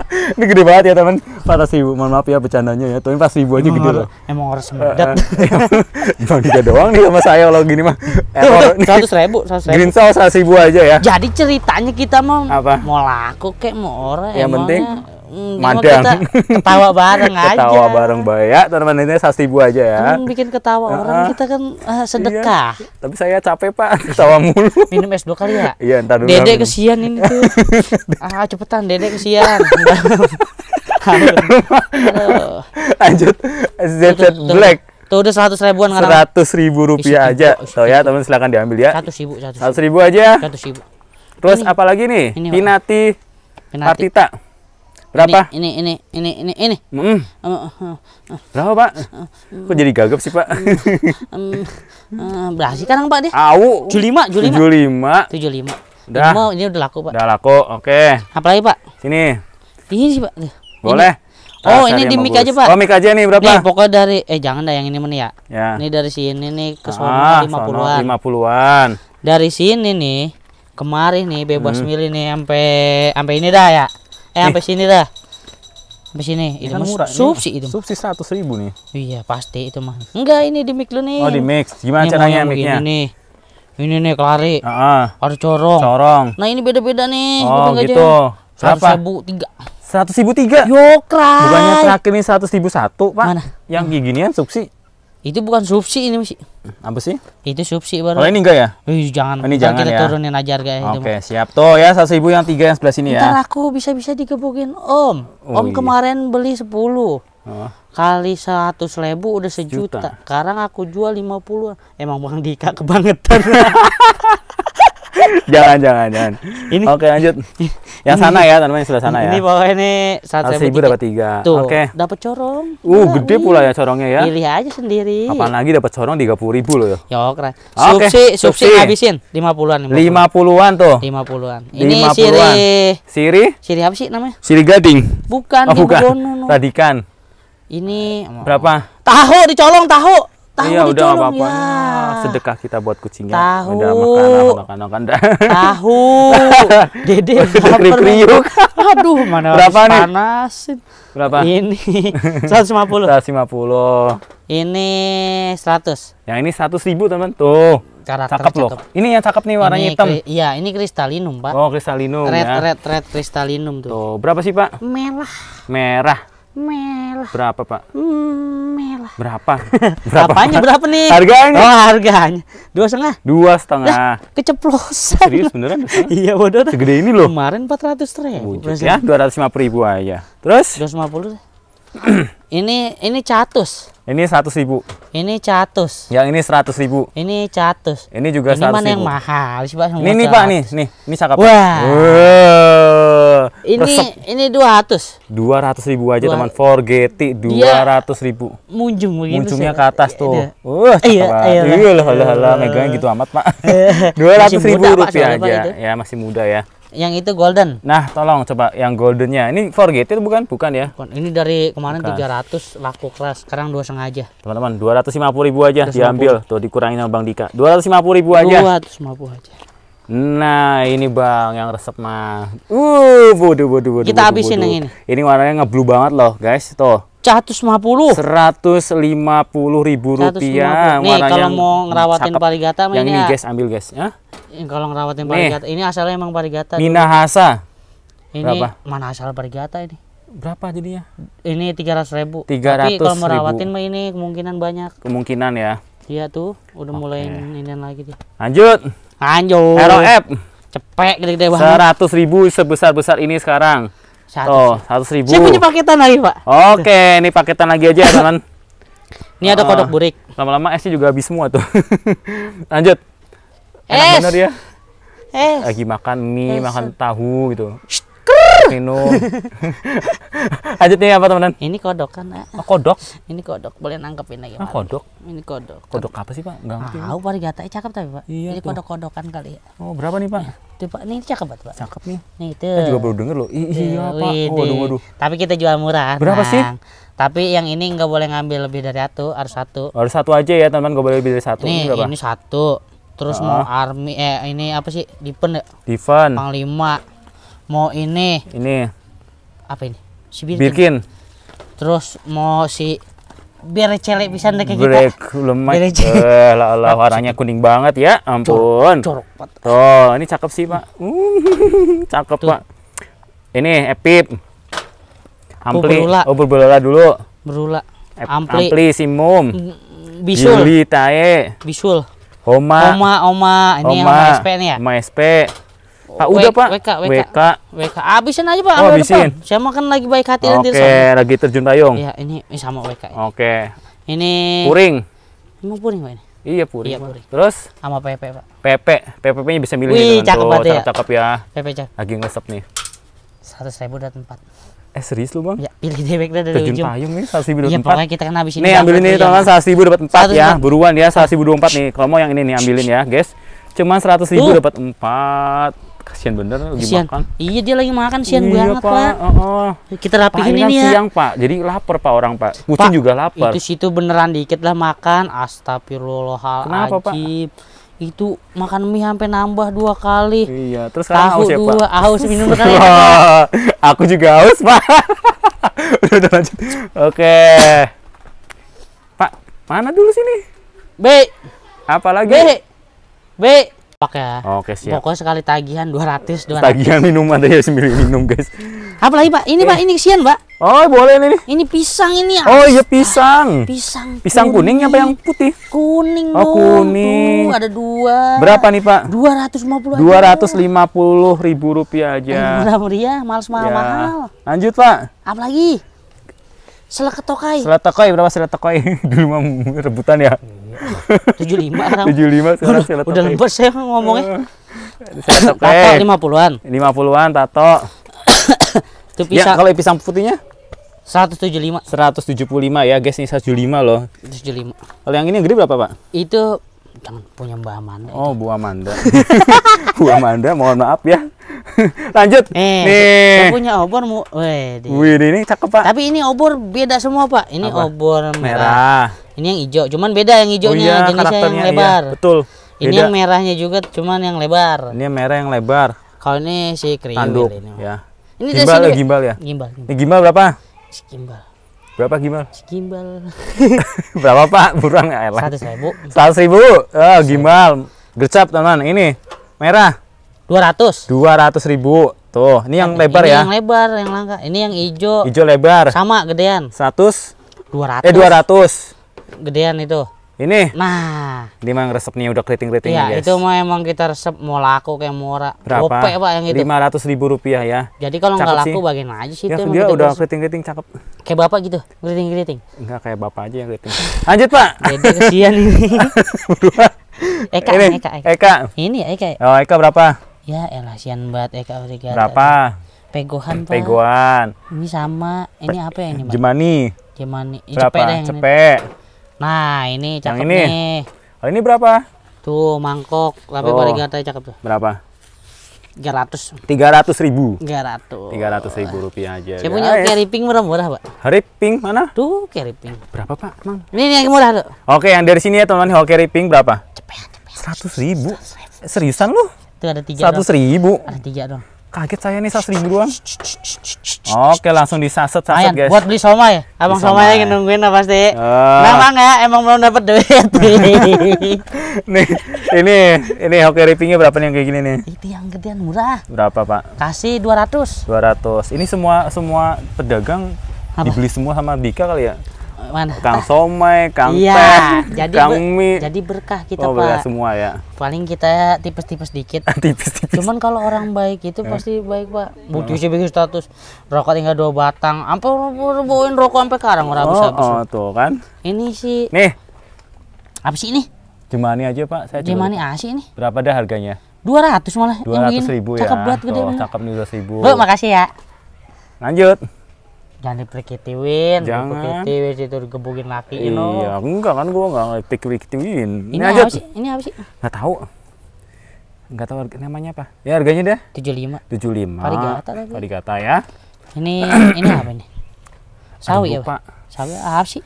Ini gede banget ya, teman. Pak tas ibu, mohon maaf ya bercandanya ya. Tapi pas ibu aja gede loh. Emang harus medat. Eh, emang Dika doang nih sama saya kalau gini mah. Eh, seratus ribu, seratus ribu. Green sauce seratus ribu aja ya. Jadi ceritanya kita mau Apa? mau laku kayak mau orang. Yang penting Hmm, madang. ketawa bareng ketawa aja. Ketawa bareng banyak, teman ini ribu aja ya. Hmm, bikin ketawa uh, orang kita kan uh, sedekah. Iya. Tapi saya capek pak, ketawa mulu. Minum es dua kali ya. Iya ntar dulu. Dedek kesian ini tuh. ah cepetan, dedek kesian. Lanjut, ZZ Black. Tuh udah seratus ribuan kan? Seratus ribu rupiah aja. Tuh ya teman silakan diambil ya. Seratus ribu, seratus ribu aja. Seratus ribu. Terus apa lagi nih? Ini, Pinati, Pinati. Partita. Berapa? Ini, ini, ini, ini, ini. Mm. Berapa, Pak? Kok jadi gagap sih, Pak? Um, um, berapa sih sekarang, Pak, deh? Au. 75, 75. 75. 75. Udah. Ini, udah laku, Pak. Udah laku, oke. Okay. Apa lagi, Pak? Sini. Ini sih, Pak. Boleh. Ini. Oh, ini di mic aja, Pak. Oh, mic aja nih berapa? Nih, pokoknya dari eh jangan dah yang ini mana ya. ya. Ini dari sini nih ke sono ah, 50-an. 50-an. Dari sini nih kemarin nih bebas hmm. milih nih sampai sampai ini dah ya. Eh, sampai sini dah. Sampai sini. Ini kan murah. Subsi itu. Subsi seratus ribu nih. Iya pasti itu mah. Enggak ini di mix lu nih. Oh di mix. Gimana ini caranya mixnya? Ini nih. Ini nih kelari. Uh -uh. Ada corong. Corong. Nah ini beda-beda nih. Oh Bukan gitu. Berapa? Seratus ribu tiga. Seratus ribu tiga. Yokra. Bukannya terakhir ini seratus ribu satu pak? Mana? Yang gini-ginian subsi. Itu bukan subsi ini masih Apa sih? Itu subsi baru. Kalau oh, ini enggak ya? Ih, eh, jangan. Oh, ini jangan kita ya. turunin aja harga Oke, siap. Tuh ya, satu ibu yang tiga yang sebelah sini Ntar ya. Ntar aku bisa-bisa digebukin Om. Oh, om iya. kemarin beli 10. Oh. Kali seratus ribu udah sejuta. Juta. Sekarang aku jual lima puluh. Emang Bang Dika kebangetan. jangan jangan jangan ini oke lanjut yang ini, sana ya teman yang sudah sana ini ya ini pokoknya ini satu ribu dapat tiga oke okay. dapat corong uh gede nih. pula ya corongnya ya pilih aja sendiri kapan lagi dapat corong tiga puluh ribu loh ya yo ya, keren okay. subsi subsi habisin lima puluhan lima puluhan tuh lima puluhan ini 50 siri siri siri apa sih namanya siri gading bukan oh, bukan Tadikan. ini berapa tahu dicolong tahu tahu iya, udah apa -apa. ya. Sedekah kita buat kucingnya. Tahu. Udah makanan, ah, makanan kan. Tahu. Dede Kriuk. Aduh, mana Berapa nih? panas Berapa? Ini 150. 150. Ini 100. Yang ini 100 ribu teman. Tuh. Karakter cakep, loh. Ini yang cakep nih warna ini, hitam. Iya, ini kristalinum, Pak. Oh, kristalinum red, ya. Red, red, kristalinum tuh. Tuh, berapa sih, Pak? Merah. Merah. Merah. Berapa, Pak? Hmm, lah. Berapa? Berapa? Apanya berapa nih? Harganya. Oh, harganya. Dua setengah. Dua setengah. Ya, keceplosan. Serius beneran? iya, bodoh. Segede ini loh. Kemarin 400 ribu. Ya, ratus ya, puluh ribu aja. Terus? Dua ratus lima puluh. ini ini catus. Ini seratus ribu. Ini catus. Yang ini seratus ribu. Ini catus. Ini juga ini 100 ribu. Ini mana yang mahal sih, Pak? Ini ini Pak, nih. Ini ini cakep. Wah. Wow. Ini resep. ini 200. 200 ribu aja Dua. teman Forgeti 200 ribu. Munjung begitu. Munjungnya ke atas iya, tuh. Wah, iya. Wah, iya, iya, iya, lah megangnya gitu amat, iya. Pak. 200 ribu muda, rupiah Pak, aja. Itu. Ya, masih muda ya. Yang itu golden. Nah, tolong coba yang goldennya. Ini forget bukan? Bukan ya? Bukan. Ini dari kemarin bukan. 300 laku keras. Sekarang dua aja. Teman-teman, 250 ribu aja 250. diambil. Tuh dikurangin sama Bang Dika. 250 ribu aja. 250 aja. Nah, ini Bang yang resep mah. Uh, bodoh bodoh bodoh Kita habisin yang ini. Ini warnanya ngeblu banget loh, guys. Tuh. 150. 150 ribu rupiah. Nih, warnanya kalau mau ngerawatin parigata Yang ini, ya. guys, ambil guys, ya. Kalau ngerawatin parigata, ini asalnya emang parigata. Minahasa. Ini Berapa? mana asal parigata ini? Berapa jadinya? Ini tiga ratus ribu. ribu. Tapi kalau merawatin mah ini kemungkinan banyak. Kemungkinan ya. Iya tuh, udah okay. mulai ini lagi dia. Lanjut hero ROF. Cepet gede-gede banget. Seratus ribu sebesar-besar ini sekarang. satu seratus ribu. Saya punya paketan lagi pak. Oke, ini paketan lagi aja teman. ini ada kodok ah, burik. Lama-lama S juga habis semua tuh. Lanjut. Enak es. bener ya. S. Lagi makan mie, S. makan tahu gitu. Shh minum lanjut nih apa teman ini kodok kan oh, kodok ini kodok boleh nangkepin lagi ah, kodok ini kodok kodok apa sih pak nggak ngerti tahu ah, parigatanya cakep tapi pak iya, ini kodok kodokan kali ya oh berapa nih pak tuh pak ini cakep banget pak cakep nih nih itu saya juga baru denger loh I iya pak oh, waduh tapi kita jual murah berapa nah. sih tapi yang ini nggak boleh ngambil lebih dari satu harus satu harus satu aja ya teman nggak boleh lebih dari satu ini, ini, satu terus ah. mau army eh ini apa sih dipen ya dipen panglima mau ini ini apa ini si Birkin, Birkin. terus mau si biar celek bisa deh kita Brek, lemak eh, lah, lah warnanya kuning banget ya ampun Cor oh ini cakep sih pak uh, cakep Tuh. pak ini epip ampli berula. oh berbola dulu berula ampli, ampli simum mm, bisul Yuli, tae bisul oma oma oma ini oma. oma SP nih ya homa SP Pak udah Pak. WK, WK. WK. Abisin aja Pak. Oh, abisin. Saya makan lagi baik hati Oke, lagi terjun payung. Iya, ini, ini sama WK. Oke. Okay. Ini puring. mau puring Pak ini? Iya puring. Iya, puring. Terus sama PP Pak. PP, PP-nya bisa milih Wih, cakep banget ya. Cakep, ya. PP cakep. Lagi ngesep nih. 100 ribu dan tempat. Eh serius lu bang? Ya pilih dewek dari Terjun ujung. payung nih sasi biru ya, empat. Iya kita kan habis ini. Nih ambilin ini teman sasi biru dapat empat ya, buruan ya sasi biru empat nih. Kalau mau yang ini nih ambilin ya guys. Cuma seratus ribu dapat empat kasihan bener lagi kasian. makan iya dia lagi makan kasihan iya, banget pak, pak. Oh, oh. kita rapihin ini ya siang pak jadi lapar pak orang pak kucing juga lapar itu situ beneran dikit lah makan astagfirullahaladzim itu makan mie sampai nambah dua kali iya terus tahu haus ya, dua pak? aus minum kali ya, aku juga haus pak udah, udah lanjut oke pak mana dulu sini B apalagi B B Pak ya. Oh, oke, siap. Pokoknya sekali tagihan 200 200. Tagihan minuman ada ya sendiri minum, guys. Apalagi, Pak? Ini, eh. Pak, ini kesian, Pak. Oh, boleh ini. Ini pisang ini. Oh, iya ah, pisang. Pisang. Pisang kuning, kuning apa yang putih? Kuning. Oh, kuning. Tuh, ada dua. Berapa nih, Pak? dua ratus lima puluh ribu rupiah aja. Eh, berapa dia? males mahal-mahal. Ya. Lanjut, Pak. Apalagi? Selaketokai. Selaketokai berapa selaketokai? Dulu mah rebutan ya. 75. lima. Tujuh lima. Udah lembur saya ngomongnya. Eh, tato 50-an. 50-an tato. Itu ya, pisang. Ya, kalau pisang putihnya? 175. 175 ya guys, ini 175 loh. 175. Kalau yang ini yang gede berapa, Pak? Itu jangan punya Mbak Amanda. Oh, Bu Amanda. Bu Amanda, mohon maaf ya. Lanjut. Nih. Eh, Nih. Saya punya obor mu. Wih, ini cakep, Pak. Tapi ini obor beda semua, Pak. Ini Apa? obor merah. merah. Ini yang hijau, cuman beda yang hijaunya oh, iya, jenisnya yang iya. lebar. Iya, betul. Beda. Ini yang merahnya juga, cuman yang lebar. Ini yang merah yang lebar. Kalau ini si kriwil Tanduk, ini. Ya. Ini gimbal, ya, sini. gimbal ya? Gimbal. Ini gimbal berapa? Si gimbal. Berapa gimbal? Si gimbal. berapa Pak? Burang ya? Seratus ribu. Seratus ribu. Oh, gimbal. Gercap teman. Ini merah dua ratus dua ratus ribu. Tuh, ini yang lebar ini ya. Yang lebar, yang langka. Ini yang hijau. Hijau lebar. Sama gedean. seratus dua ratus Eh dua ratus Gedean itu. Ini. Nah. Ini memang resepnya udah keriting-keriting ya, guys. itu mah emang kita resep mau laku kayak murah. Berapa? Gope, Pak yang itu. 500 ribu rupiah ya. Jadi kalau nggak laku sih. bagian aja sih ya, itu. Dia udah keriting-keriting cakep. Kayak Bapak gitu, keriting-keriting. Enggak kayak Bapak aja yang keriting. Lanjut, Pak. Jadi kesian ini. Eka, ini. Eka, Eka, Eka. Ini ya, Eka. Ya? Oh, Eka berapa? ya elah sian buat Eka ya, Origata berapa pegohan pak pegohan ini sama ini apa ya ini pak jemani jemani ini berapa cepet ya, cepet. Ini. nah ini cakep yang ini. nih oh, ini berapa tuh mangkok tapi oh. Origata cakep tuh berapa tiga ratus tiga ratus ribu tiga ratus ribu rupiah aja saya guys. punya keriping murah murah pak keriping mana tuh keriping berapa pak emang ini yang murah tuh oke yang dari sini ya teman-teman keriping berapa cepet cepet seratus ribu seriusan lu itu ada tiga. Seratus ribu. Ada tiga dong. Kaget saya nih seratus ribu doang. Oke langsung disaset saset guys. Buat beli somai, abang somai yang nungguin lah pasti. Uh. Memang ya emang belum dapat duit. nih ini ini hoki rippingnya berapa nih yang kayak gini nih? Itu yang gedean murah. Berapa pak? Kasih dua ratus dua ratus Ini semua semua pedagang Apa? dibeli semua sama Bika kali ya? mana? Kang somai, kang ya, teh, jadi kang Mi, Jadi berkah kita oh, berkah Pak. semua ya. Paling kita tipes tipes dikit. Tipes-tipes. Cuman kalau orang baik itu eh. pasti baik Pak. Eh. Butuh sih bikin status rokok tinggal dua batang. Ampe rebuin rokok sampai karang orang oh, habis Oh, tuh kan. Ini sih. Nih. Apa sih ini? Jemani aja Pak. Saya Jemani asih ah, ini. Berapa dah harganya? Dua ratus malah. Dua ratus ribu ya. Cakep banget gede. Cakep nih dua ribu. Bu, makasih ya. Lanjut jangan win jangan diperkitiwin itu digebukin laki iya you know. Iya, enggak kan gua enggak diperkitiwin ini, ini aja apa sih ini apa sih nggak tahu nggak tahu namanya apa ya harganya deh tujuh lima tujuh lima parigata lagi parigata ya ini ini apa ini sawi ya pak sawi apa sih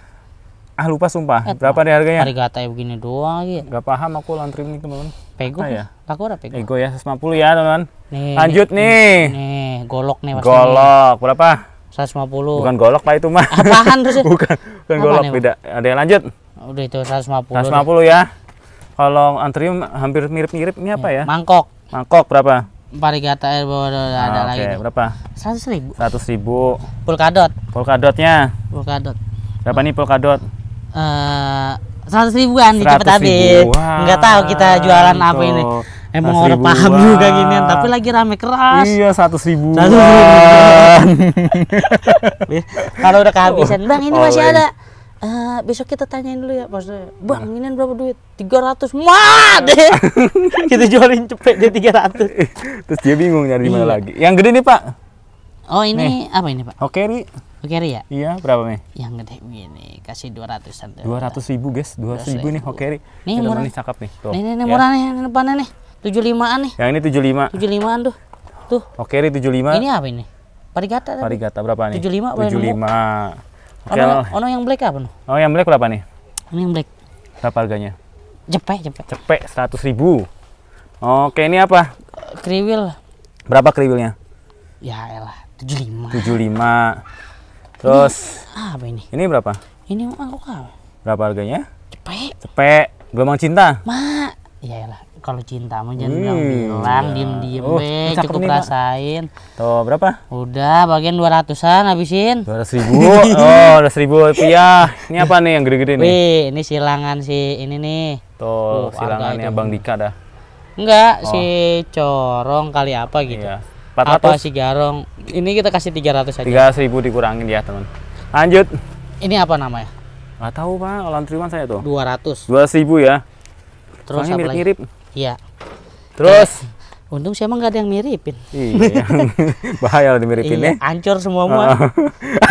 ah lupa sumpah Et, eh, berapa deh harganya parigata ya begini doang gitu enggak paham aku lantrim nih teman-teman pego ya aku ora pego ego ya 150 ya teman-teman lanjut nih nih, nih golok nih golok nih. berapa 150. Bukan golok Pak itu mah. Apaan tuh sih? Bukan, bukan golok, beda. Ada yang lanjut? Udah itu 150. 150 deh. ya. Kalau antrium hampir mirip-mirip ini apa iya, ya? Mangkok. Mangkok berapa? Parigata air bawah ada ah, lagi. Oke, Berapa? Seratus ribu. Seratus ribu. pulkadot pulkadotnya pulkadot Berapa nih pulkadot Eh seratus ribuan, cepet habis. Nggak tahu kita jualan apa ini emang orang paham juga ginian tapi lagi rame keras iya seratus ribu iya. kalau udah kehabisan oh, bang ini masih oh, iya. ada uh, besok kita tanyain dulu ya pas bang nah. ini berapa duit 300 mah deh kita jualin cepet dia 300 terus dia bingung nyari mana iya. lagi yang gede nih pak oh ini nih. apa ini pak hokeri hokeri ya iya berapa nih yang gede begini kasih dua 200 Dua ratus ribu guys 200 ribu, 200 ribu nih hokeri nih murah nih cakep nih Tuh. nih nih, nih ya. murah nih depannya nih 75-an nih. Yang ini 75. 75-an tuh. Tuh. Oke, ini 75. Ini apa ini? Parigata. Parigata berapa nih? 75 75. Oke. Okay. Ono, ono yang black apa? Oh, yang black berapa nih? Ini yang black. Berapa harganya? Cepek, cepek. Cepek 100.000. Oke, ini apa? Kriwil. Berapa kriwilnya? Ya elah, 75. 75. Terus ini, apa ini? Ini berapa? Ini aku apa? Berapa harganya? Cepek. Cepek. Gelombang cinta. Mak. Ya elah kalau cinta mah jangan hmm. bilang-bilang, ya. diem-diem uh, oh, be, cukup nih, rasain. Tuh, berapa? Udah, bagian 200-an habisin. 200 ribu? oh, 200 ribu rupiah. Ini apa nih yang gede-gede nih? Wih, ini silangan si ini nih. Tuh, uh, silangannya Bang Dika dah. Enggak, oh. si corong kali apa gitu. Iya. 400. Apa si garong? Ini kita kasih 300 aja. 300 ribu dikurangin ya, teman. Lanjut. Ini apa namanya? Gak tahu, Pak. Olan Triwan saya tuh. 200. 200 ribu ya. Terus Soalnya mirip-mirip. Iya. Terus Eh, untung sih emang gak ada yang miripin. Iya. iya. Bahaya kalau dimiripin iya, ya. Ancur semua semua. Ah.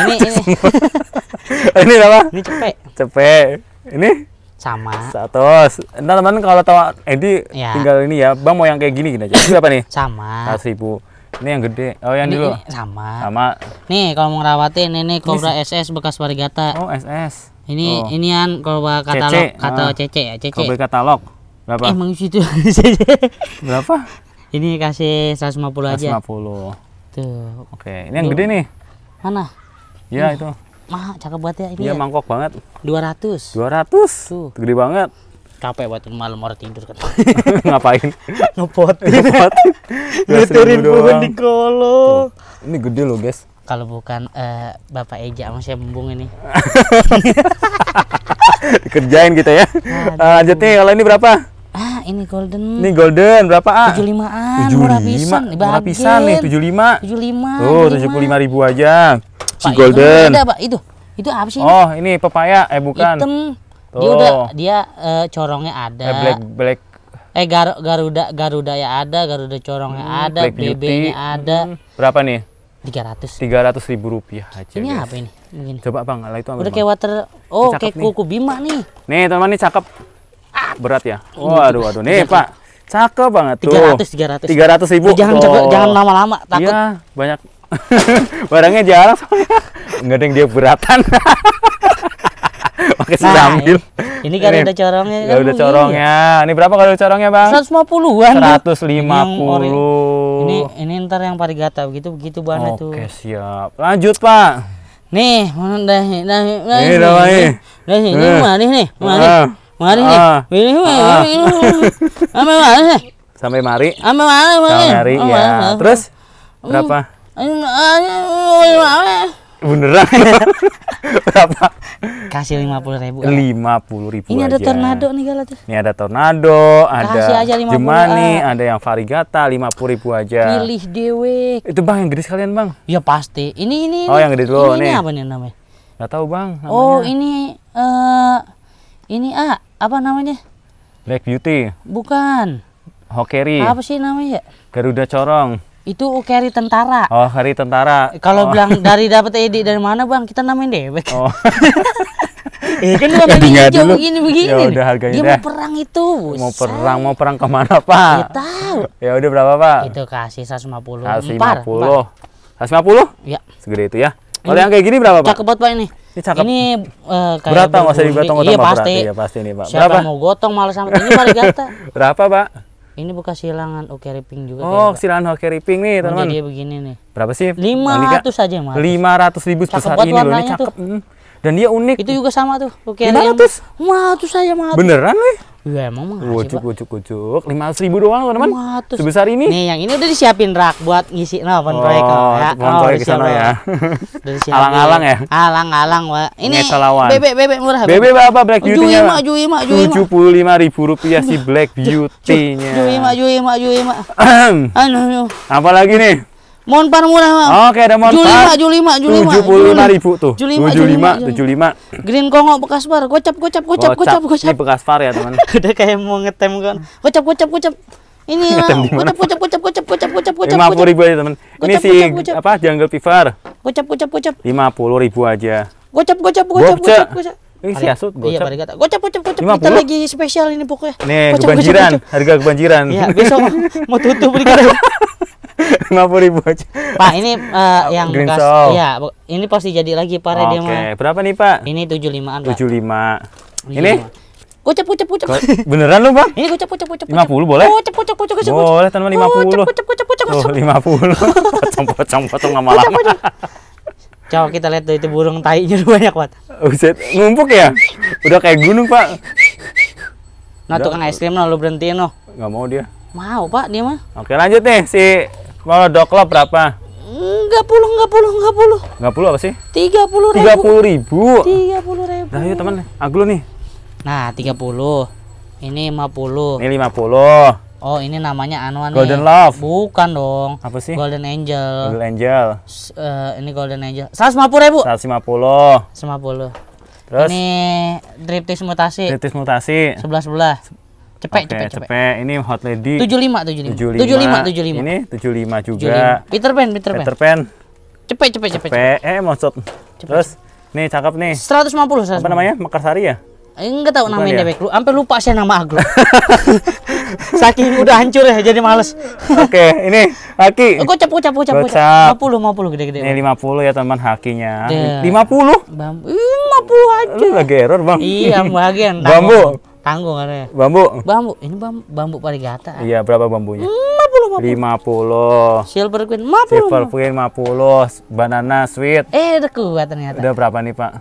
ini ini. ini apa? Ini cepet cepet Ini sama. Satu. Entar teman kalau tahu Edi ya. tinggal ini ya. Bang mau yang kayak gini gini aja. Ini apa nih? Sama. seribu Ini yang gede. Oh, yang ini, dulu. Ini sama. Sama. Nih, kalau mau ngerawatin ini Cobra ini... SS bekas Warigata. Oh, SS. Ini oh. inian kalau katalog, kata ah. Cece ya, Cece. Kalau katalog berapa emang situ berapa ini kasih 150 aja 150 tuh oke ini yang gede nih mana Iya, itu mah cakep banget ya ini iya ya. mangkok banget 200 200 tuh gede banget capek buat malam orang tidur kan ngapain ngepotin ngepotin ngeterin pohon di kolo tuh. ini gede loh guys kalau bukan uh, Bapak Eja sama saya Bumbung ini dikerjain kita gitu ya Aduh. uh, eh, lanjut nih kalau ini berapa Ah, ini golden. Ini golden berapa, A? 75-an. 75. Murah pisan, murah pisan nih 75. 75. Tuh, 75 ribu aja. Si Pak, golden. Itu, ada, Pak, itu. Itu apa sih? Oh, ini pepaya eh bukan. Hitam. Tuh. Dia udah dia uh, corongnya ada. Eh, black black Eh gar, Garuda Garuda ya ada, Garuda corongnya hmm, ada, BB-nya ada. Hmm. Berapa nih? 300. 300 ribu rupiah aja. Ini guys. apa ini? Begini. Coba Bang, lah itu ambil, Udah kayak water Oh, kayak kuku Bima nih. Nih, teman ini cakep. Ah, berat ya. Waduh, waduh. Nih, Pak. Cakep banget tuh. 300 300. 300 ribu. Jangan coba, jangan lama-lama takut. Iya, banyak. Barangnya jarang soalnya. Enggak ada yang dia beratan. Oke, nah, sudah ambil. Ini kan udah corongnya. Kan udah corongnya. Ini berapa kalau corongnya, Bang? 150-an. 150. Ini, ini ini ntar yang parigata begitu begitu banget tuh. Oke, siap. Lanjut, Pak. Nih, mana nih nih nih nih Ini, nih nih ini, ini, ini, ini, ini, ini, ini, ini, ini, ini, Mari nih. Ah. Ah. Sampai mari. Sampai mari. Sampai ya. mari. Sampai mari. Ya. Terus berapa? Beneran. berapa? Kasih lima puluh ribu. Lima puluh ribu. Ini aja. ada tornado nih kalau tuh. Ini ada tornado, ada Kasih jemani, ah. ada yang varigata lima puluh ribu aja. Pilih dewe. Itu bang yang gede sekalian bang. Ya pasti. Ini ini. Oh yang gede dulu ini, nih. Ini apa nih namanya? Gak tahu bang. Oh, namanya. Oh ini. Uh, ini A, apa namanya? Black Beauty. Bukan. Hokeri. Apa sih namanya? Garuda Corong. Itu Ukeri Tentara. Oh, hari Tentara. Kalau oh. bilang dari dapat ide dari mana, Bang? Kita namain debek. Oh. Eh kan warnanya ya, hijau dulu. begini begini. Ya udah harganya. Dia mau perang itu. Mau perang mau perang kemana pak? Ya tahu. Ya udah berapa pak? Itu kasih 150. puluh. 150. 150? Ya. Segede itu ya. Kalau yang kayak gini berapa pak? Cakep banget pak ini. Ini cakep. Ini uh, kayak berapa nggak usah digotong gotong Iya pasti. Iya pasti ini pak. Siapa berapa? mau gotong malah sampai ini balik gata. berapa pak? Ini bekas silangan oke oh, ripping juga. Oh, silangan oke oh, ripping nih, oh, teman. Jadi begini nih. Berapa sih? 500 aja, Mas. 500 ribu sebesar ini loh, ini cakep. Tuh. Mm. Dan dia unik. Itu juga sama tuh. Oke 500. tuh aja, Mas. Beneran nih? Ya emang mah Ucuk, ucuk, ucuk. Lima ratus ribu doang teman-teman. Sebesar ini. Nih yang ini udah disiapin rak buat ngisi nelfon oh, proyek. Ya. Oh, ya. oh, proyek di sana ya. Alang-alang ya. Alang-alang wa. Ini bebek bebek murah. Bebek apa Black Beauty nya? Juima, juima, Tujuh puluh lima ribu rupiah si Black Beauty nya. mak jui mak. Anu. lagi nih? Mohon par murah. Oke, ada mohon par. Juli mak, Juli mak, Tujuh puluh lima ribu tuh. Tujuh lima, tujuh lima. Green Kongo bekas par. gocap gocap gocap gocap gocap. Ini bekas par ya teman. Udah kayak mau ngetem kan. gocap gocap gocap, Ini gocap, gocap gocap gocap gocap gocap gocap, Lima puluh ribu aja teman. Ini si apa Jungle Fever. Gocap gocap gocap, Lima puluh ribu aja. Gocap gocap gocap gocap kocap. Iya, asut, gocap. Iya, Gocap, gocap, gocap. Kita lagi spesial ini pokoknya. Nih, kebanjiran, harga kebanjiran. Iya, besok mau tutup beli lima puluh ribu aja pak ini uh, yang Green bekas soul. ya ini pasti jadi lagi pak okay. berapa nih pak ini tujuh lima tujuh lima ini Kucep, kucep, kucep. Beneran lu, Pak Ini kucep, kucep, kucep. puluh boleh? Kucep, kucep, kucep, kucep. Boleh, teman puluh Kucep, kucep, kucep, kucep. lima puluh oh, Potong, potong, potong nggak malam Coba kita lihat tuh itu burung tai nya banyak banget. Uset, ngumpuk ya? Udah kayak gunung, Pak. Nah, tukang es krim lo berhentiin lo. nggak mau dia. Mau pak dia mah. Oke lanjut nih si mau doklop berapa? Enggak puluh, enggak puluh, enggak puluh. Enggak puluh apa sih? Tiga puluh ribu. Tiga puluh ribu. Tiga puluh ribu. Nah, yuk iya, teman, aglo nih. Nah, tiga puluh. Ini lima puluh. Ini lima puluh. Oh, ini namanya anuan Golden Love. Bukan dong. Apa sih? Golden Angel. Golden Angel. S uh, ini Golden Angel. Seratus lima puluh ribu. Seratus lima puluh. lima puluh. Terus? Ini Driptis Mutasi. Driptis Mutasi. Sebelah sebelah. Cepet, okay, cepet, cepet. cepet. Ini Hot Lady. 75, 75. 75, 75. Ini 75 juga. 75. Peter Pan, Peter Pan. Peter Pan. Cepet, cepet, cepet. cepet. Eh, maksud. Cepet. Terus, nih cakep nih. 150, 150. Apa namanya? Mekarsari ya? Enggak tahu namanya ya? Dewek lu, sampai lupa saya nama aku. Saking udah hancur ya jadi males. Oke, okay, ini haki. Kok capu capu capu. 50 50 gede-gede. Ini 50 ya teman hakinya. De. 50. Bambu. 50 aja. Lu lagi error, Bang. Iya, bagian. Bambu. Tanggung ya. Bambu. Bambu. Ini bambu, bambu parigata. Ah. Iya, berapa bambunya? Lima 50. 50. 50. Silver Queen 50. Silver Queen 50. Banana sweet. Eh, udah kuat ternyata. Udah berapa nih, Pak?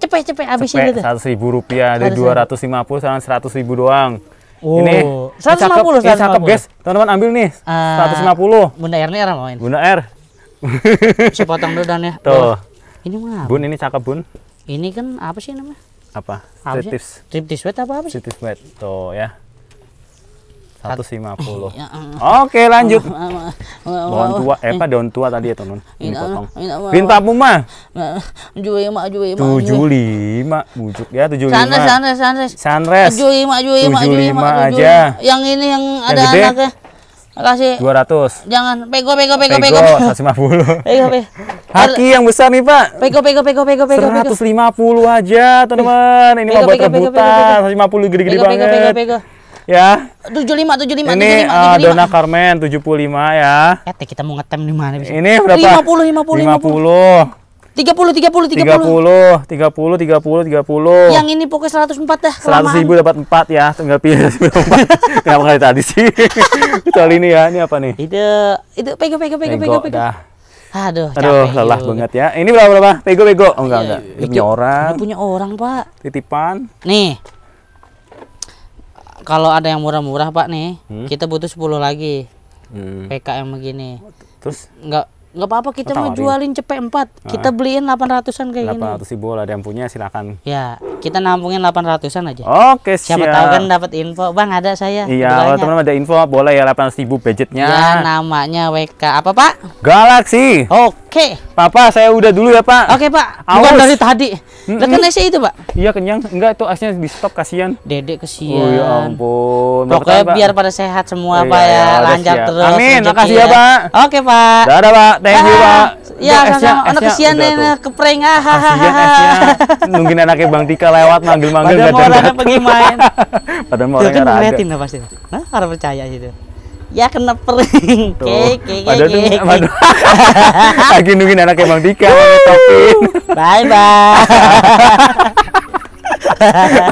Cepet, cepet habis ini tuh. Seratus ribu rupiah dari dua ratus lima puluh sekarang seratus ribu doang. Oh. Ini seratus lima puluh, ini cakep guys. Teman-teman ambil nih ah, seratus lima puluh. Bunda R nih ramuan. Bunda R. Sepotong dulu dan ya. Tuh. Ini mah. Bun ini cakep, Bun. Ini kan apa sih namanya? apa? apa striptease. Striptease wet apa apa sih? Striptease wet. Tuh ya. 150. Iya, iya, iya. Oke, lanjut. Daun tua, eh apa daun tua tadi ya, teman? Ini potong. Pinta Puma. 75 75. 75 bujuk ya 75. Sanres sanres sanres. Sanres. 75 75 75 aja. Yang ini yang ada yang anaknya. Kasih 200. Jangan pego pego pego. Pego 150. Pego pego. Haki yang besar nih Pak. Pego pego pego pego pego. lima puluh aja teman-teman. Ini mah buat pego, Lima puluh gede-gede banget. Pego, pego, pego. Ya. 75 75 Ini uh, ah, Dona Carmen 75 ya. Eh kita mau ngetem di mana Ini berapa? 50 50 50. tiga 30 30 30 30 30 30 puluh. yang ini pokoknya 104 dah Seratus ribu dapat empat ya tinggal pilih empat. kenapa kali tadi sih kecuali ini ya ini apa nih itu itu pego pego pego pego. pegang Aduh, Aduh lelah yuk. banget ya. Ini berapa berapa? Bego bego. Oh, enggak iya, enggak. Iya. Ini punya orang. Ini punya orang pak. Titipan. Nih. Kalau ada yang murah-murah pak nih, hmm? kita butuh 10 lagi. Hmm. PKM begini. Terus? Enggak nggak apa-apa kita mau jualin cepet empat ah. kita beliin 800-an kayak 800 gini 800 ribu ada yang punya silakan ya kita nampungin 800-an aja oke siap. siapa tahu kan dapat info bang ada saya iya kalau teman-teman ada info boleh ya 800 ribu budgetnya ya namanya WK apa pak Galaxy oke Oke. Okay. Papa, saya udah dulu ya, Pak. Oke, okay, Pak. Awas. Bukan dari tadi. Mm -mm. itu, Pak. Iya, kenyang. Enggak, itu asnya di stop kasihan. Dedek kasihan. Oh, ya ampun. Pokoknya biar pada sehat semua, oh, Pak ya. Iya, Lancar ya. terus. Amin. Makasih ya. ya, Pak. Oke, Pak. Dadah, Pak. Thank you, ah. Pak. Iya, sama-sama. Anak kasihan nih, kepreng. Ah, kasihan esnya. Nungguin anaknya Bang Tika lewat manggil-manggil enggak -manggil, Padahal mau orangnya pergi main. Padahal mau orangnya kan ada. Kan ngeliatin pasti. Hah, harus percaya gitu ya kena pering oke padahal tuh lagi nungguin anaknya bang Dika bye bye